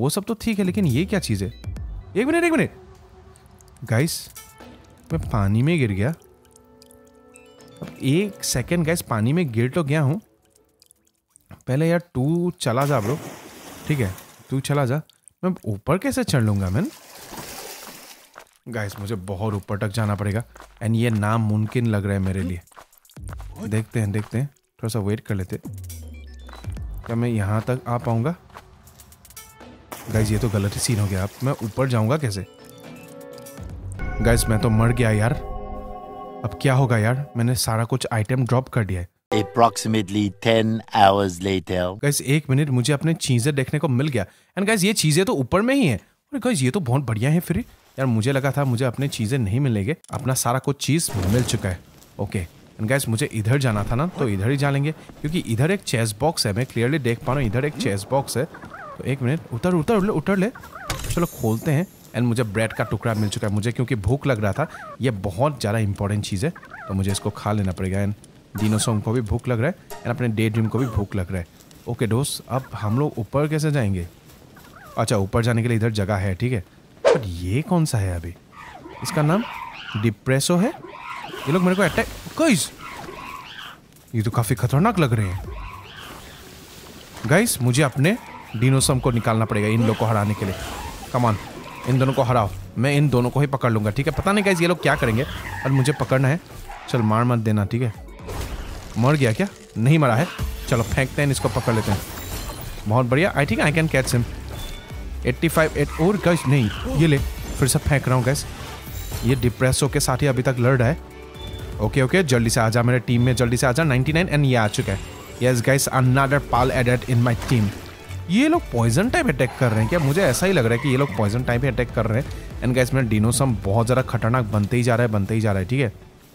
वो सब तो ठीक है लेकिन ये क्या चीज़ है एक मिनट एक मिनट गाइस मैं पानी में गिर गया अब एक सेकेंड गाइस पानी में गिर तो गया हूँ पहले यार तू चला जा ब्रो ठीक है तू चला जा मैं ऊपर कैसे चढ़ लूँगा मैन गाइस मुझे बहुत ऊपर तक जाना पड़ेगा एंड ये नामुमकिन लग रहा है मेरे लिए देखते हैं देखते हैं थोड़ा सा वेट कर लेते क्या मैं यहाँ तक आ पाऊँगा गाइज ये तो गलत ही सीन हो गया अब मैं ऊपर जाऊंगा कैसे गाइज मैं तो मर गया यार अब क्या होगा यार मैंने सारा कुछ आइटम ड्रॉप कर दिया है approximately 10 hours later guys एक मिनट मुझे अपने चीजें देखने को मिल गया एंड गाइज ये चीजें तो ऊपर में ही है गाइज ये तो बहुत बढ़िया है फिर यार मुझे लगा था मुझे अपने चीजें नहीं मिलेंगे अपना सारा कुछ चीज मिल चुका है ओके एंड गाइज मुझे इधर जाना था ना तो इधर ही जा लेंगे क्योंकि इधर एक चेस बॉक्स है मैं क्लियरली देख पा रहा हूँ इधर एक चेस बॉक्स है तो एक मिनट उतर उतर ले उतर ले चलो खोलते हैं एंड मुझे ब्रेड का टुकड़ा मिल चुका है मुझे क्योंकि भूख लग रहा था ये बहुत ज़्यादा इंपॉर्टेंट चीज़ है तो मुझे इसको खा लेना पड़ेगा एंड डीनोसोंग को भी भूख लग रहा है एंड अपने डे ड्रीम को भी भूख लग रहा है ओके दोस्त अब हम लोग ऊपर कैसे जाएंगे अच्छा ऊपर जाने के लिए इधर जगह है ठीक है बट ये कौन सा है अभी इसका नाम डिप्रेसो है ये लोग मेरे को अटैक गाइस ये तो काफ़ी खतरनाक लग रहे हैं गाइस मुझे अपने डीनोसम को निकालना पड़ेगा इन लोग को हराने के लिए कमान इन दोनों को हराओ मैं इन दोनों को ही पकड़ लूँगा ठीक है पता नहीं कैसे ये लोग क्या करेंगे और मुझे पकड़ना है चल मार मत देना ठीक है मर गया क्या नहीं मरा है चलो फेंकते हैं इसको पकड़ लेते हैं बहुत बढ़िया I think I can catch him 85 एट और गैस नहीं ये ले फिर से फेंक रहा हूँ गैस ये डिप्रेस के साथ ही अभी तक लड़ रहा है ओके ओके जल्दी से आ जा मेरे टीम में जल्दी से आ जा 99 एंड ये आ चुका है yes guys another pal added in my team ये लोग पॉइजन टाइप अटैक कर रहे हैं क्या मुझे ऐसा ही लग रहा है कि ये लोग पॉइजन टाइप ही अटैक कर रहे हैं एंड गैस मेरा डिनोसम बहुत ज़्यादा खतरनाक बनते ही जा रहा है बनते ही जा रहा है ठीक है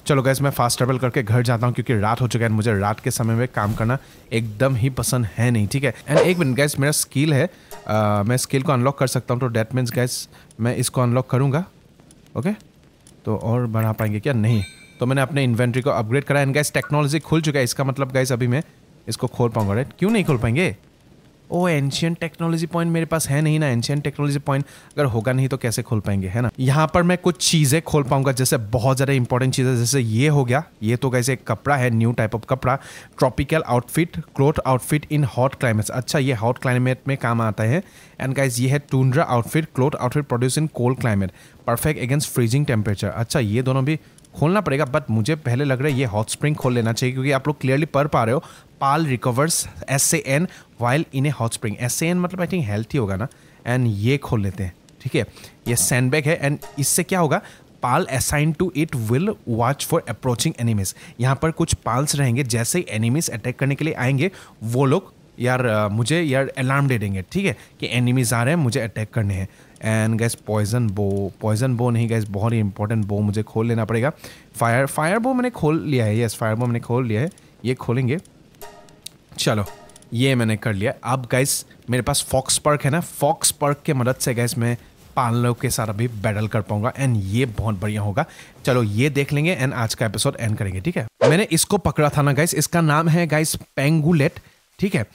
चलो गैस मैं फास्ट ट्रेवल करके घर जाता हूँ क्योंकि रात हो चुका है मुझे रात के समय में काम करना एकदम ही पसंद है नहीं ठीक है एंड एक मिनट गैस मेरा स्किल है आ, मैं स्किल को अनलॉक कर सकता हूँ तो डेट मीन्स गैस मैं इसको अनलॉक करूँगा ओके तो और बढ़ा पाएंगे क्या नहीं तो मैंने अपने इन्वेंट्री को अपग्रेड करा एंड गैस टेक्नोलॉजी खुल चुका है इसका मतलब गैस अभी मैं इसको खोल पाऊंगा राइट क्यों नहीं खोल पाएंगे ओ एंशियंट टेक्नोलॉजी पॉइंट मेरे पास है नहीं ना एंशियंट टेक्नोलॉजी पॉइंट अगर होगा नहीं तो कैसे खोल पाएंगे है ना यहाँ पर मैं कुछ चीज़ें खोल पाऊंगा जैसे बहुत ज़्यादा इंपॉर्टेंट चीज़ें जैसे ये हो गया ये तो कैसे एक कपड़ा है न्यू टाइप ऑफ कपड़ा tropical outfit cloth outfit in hot climates अच्छा ये हॉट क्लाइमेट में काम आता है एंड गाइज ये है tundra outfit cloth outfit produce in cold climate perfect against freezing temperature अच्छा ये दोनों भी खोलना पड़ेगा बट मुझे पहले लग रहा है ये हॉट स्प्रिंग खोल लेना चाहिए क्योंकि आप लोग क्लियरली पढ़ पा रहे हो pal recovers S A N while in a hot spring S N मतलब आई थिंक हेल्थी होगा ना एंड ये खोल लेते हैं ठीक है ये सैंड बैग है एंड इससे क्या होगा pal assign to it will watch for approaching enemies यहाँ पर कुछ पाल्स रहेंगे जैसे ही एनिमीज अटैक करने के लिए आएंगे वो लोग यार मुझे यार अलार्म दे देंगे ठीक है कि एनिमीज आ रहे हैं मुझे अटैक करने हैं and guys poison bow poison bow नहीं गैस बहुत ही इंपॉर्टेंट बो मुझे खोल लेना पड़ेगा फायर फायर बो मैंने खोल लिया है यस फायर बो मैंने खोल लिया है ये खोलेंगे चलो ये मैंने कर लिया अब गाइस मेरे पास फॉक्स पर्क है ना फॉक्स पर्क के मदद से गाइस मैं पान लोग के साथ अभी बैटल कर पाऊंगा एंड ये बहुत बढ़िया होगा चलो ये देख लेंगे एंड आज का एपिसोड एंड करेंगे ठीक है मैंने इसको पकड़ा था ना गाइस इसका नाम है गाइस पेंगुलेट ठीक है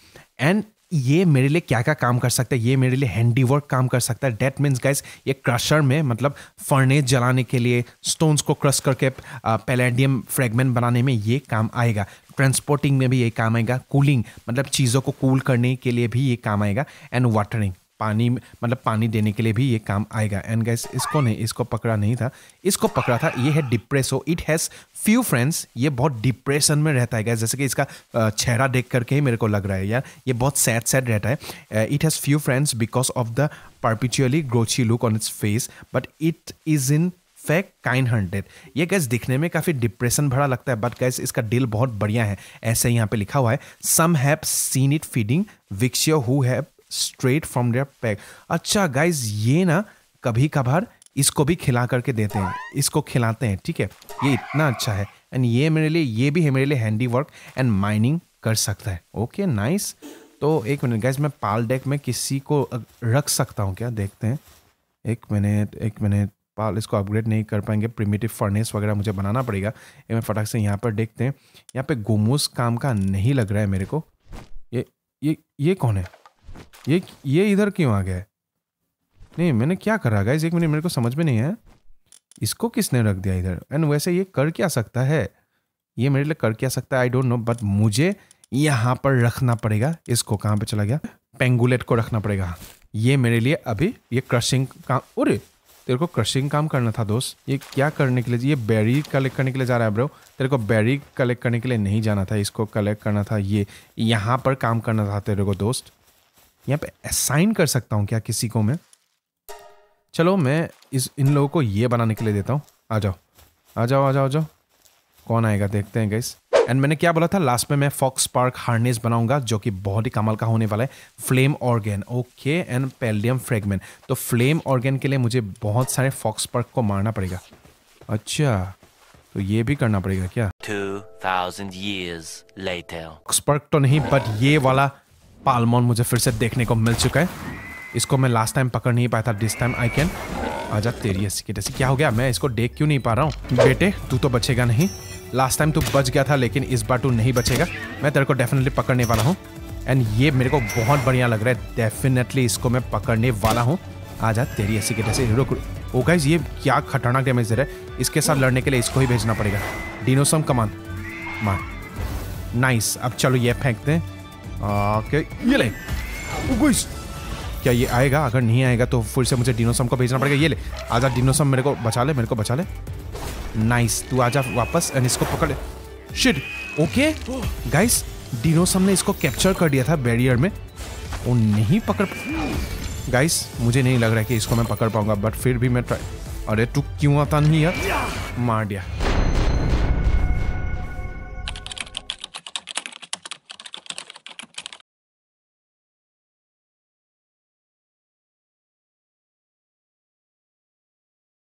एंड ये मेरे लिए क्या क्या काम कर सकता है ये मेरे लिए हैंडी वर्क काम कर सकता है डेट मीन्स गाइज ये क्रशर में मतलब फर्नेस जलाने के लिए स्टोन्स को क्रश करके पैलेडियम फ्रेगमेंट बनाने में ये काम आएगा ट्रांसपोर्टिंग में भी ये काम आएगा कूलिंग मतलब चीज़ों को कूल करने के लिए भी ये काम आएगा एंड वाटरिंग पानी मतलब पानी देने के लिए भी ये काम आएगा एंड गैस इसको नहीं इसको पकड़ा नहीं था इसको पकड़ा था ये है Depresso it has few friends ये बहुत डिप्रेशन में रहता है गैस जैसे कि इसका चेहरा देख करके ही मेरे को लग रहा है यार ये बहुत सैड सैड रहता है it has few friends because of the perpetually grouchy look on its face but it is in fact kindhearted ये गैस दिखने में काफ़ी डिप्रेशन भरा लगता है बट गैस इसका डील बहुत बढ़िया है ऐसे यहाँ पे लिखा हुआ है some have seen it feeding wicks who have strayed from their pack अच्छा गाइज ये ना कभी कभार इसको भी खिला करके देते हैं इसको खिलाते हैं ठीक है ये इतना अच्छा है एंड ये मेरे लिए ये भी है मेरे लिए हैंडी वर्क एंड माइनिंग कर सकता है ओके नाइस तो एक मिनट गैस मैं पाल डेक में किसी को रख सकता हूँ क्या देखते हैं एक मिनट एक मिनट पाल इसको अपग्रेड नहीं कर पाएंगे प्रिमेटिव फर्नेस वगैरह मुझे बनाना पड़ेगा एक मैं फटाक से यहाँ पर देखते हैं यहाँ पे गोमोस काम का नहीं लग रहा है मेरे को ये ये ये कौन है ये ये इधर क्यों आ गया नहीं मैंने क्या करा गाइज एक मिनट मेरे को समझ में नहीं है इसको किसने रख दिया इधर एंड वैसे ये कर क्या सकता है ये मेरे लिए कर क्या सकता है आई डोंट नो बट मुझे यहाँ पर रखना पड़ेगा इसको कहाँ पे चला गया पेंगुलेट को रखना पड़ेगा ये मेरे लिए अभी ये क्रशिंग काम अरे तेरे को क्रशिंग काम करना था दोस्त ये क्या करने के लिए ये बैरी कलेक्ट करने के लिए जा रहा है ब्रो तेरे को बैरी कलेक्ट करने के लिए नहीं जाना था इसको कलेक्ट करना था ये यहाँ पर काम करना था तेरे को दोस्त यहाँ पे असाइन कर सकता हूँ क्या किसी को मैं चलो मैं इस इन लोगों को ये बनाने के लिए देता हूँ आ जाओ आ जाओ आ जाओ आ जाओ कौन आएगा देखते हैं गाइस एंड मैंने क्या बोला था लास्ट में मैं फॉक्स पार्क हार्नेस बनाऊंगा जो कि बहुत ही कमाल का होने वाला है flame organ okay and Paldium fragment तो फ्लेम ऑर्गेन के लिए मुझे बहुत सारे फॉक्स पार्क को मारना पड़ेगा अच्छा तो ये भी करना पड़ेगा क्या thousand years later fox park तो नहीं बट ये वाला पालमोन मुझे फिर से देखने को मिल चुका है इसको मैं लास्ट टाइम पकड़ नहीं पाया था दिस टाइम आई कैन आजा तेरी ऐसी की क्या हो गया मैं इसको देख क्यों नहीं पा रहा हूँ बेटे तू तो बचेगा नहीं लास्ट टाइम तू बच गया था लेकिन इस बार तू नहीं बचेगा मैं तेरे को डेफिनेटली पकड़ने वाला हूँ एंड ये मेरे को बहुत बढ़िया लग रहा है डेफिनेटली इसको मैं पकड़ने वाला हूँ आजा तेरी ऐसी की तैसी रुक ओ गाइज ये क्या खतरनाक डैमेज है इसके साथ लड़ने के लिए इसको ही भेजना पड़ेगा डिनोसम कमान मार नाइस अब चलो ये फेंकते हैं ओके ये ले क्या ये आएगा अगर नहीं आएगा तो फिर से मुझे डिनोसम को भेजना पड़ेगा ये ले आजा डिनोसम मेरे को बचा ले मेरे को बचा ले नाइस तू आजा वापस एंड इसको पकड़ शिट ओके गाइस डिनोसम ने इसको कैप्चर कर दिया था बैरियर में वो नहीं पकड़ गाइस मुझे नहीं लग रहा है कि इसको मैं पकड़ पाऊंगा बट फिर भी मैं ट्राई अरे तू क्यों आता नहीं यार मार दिया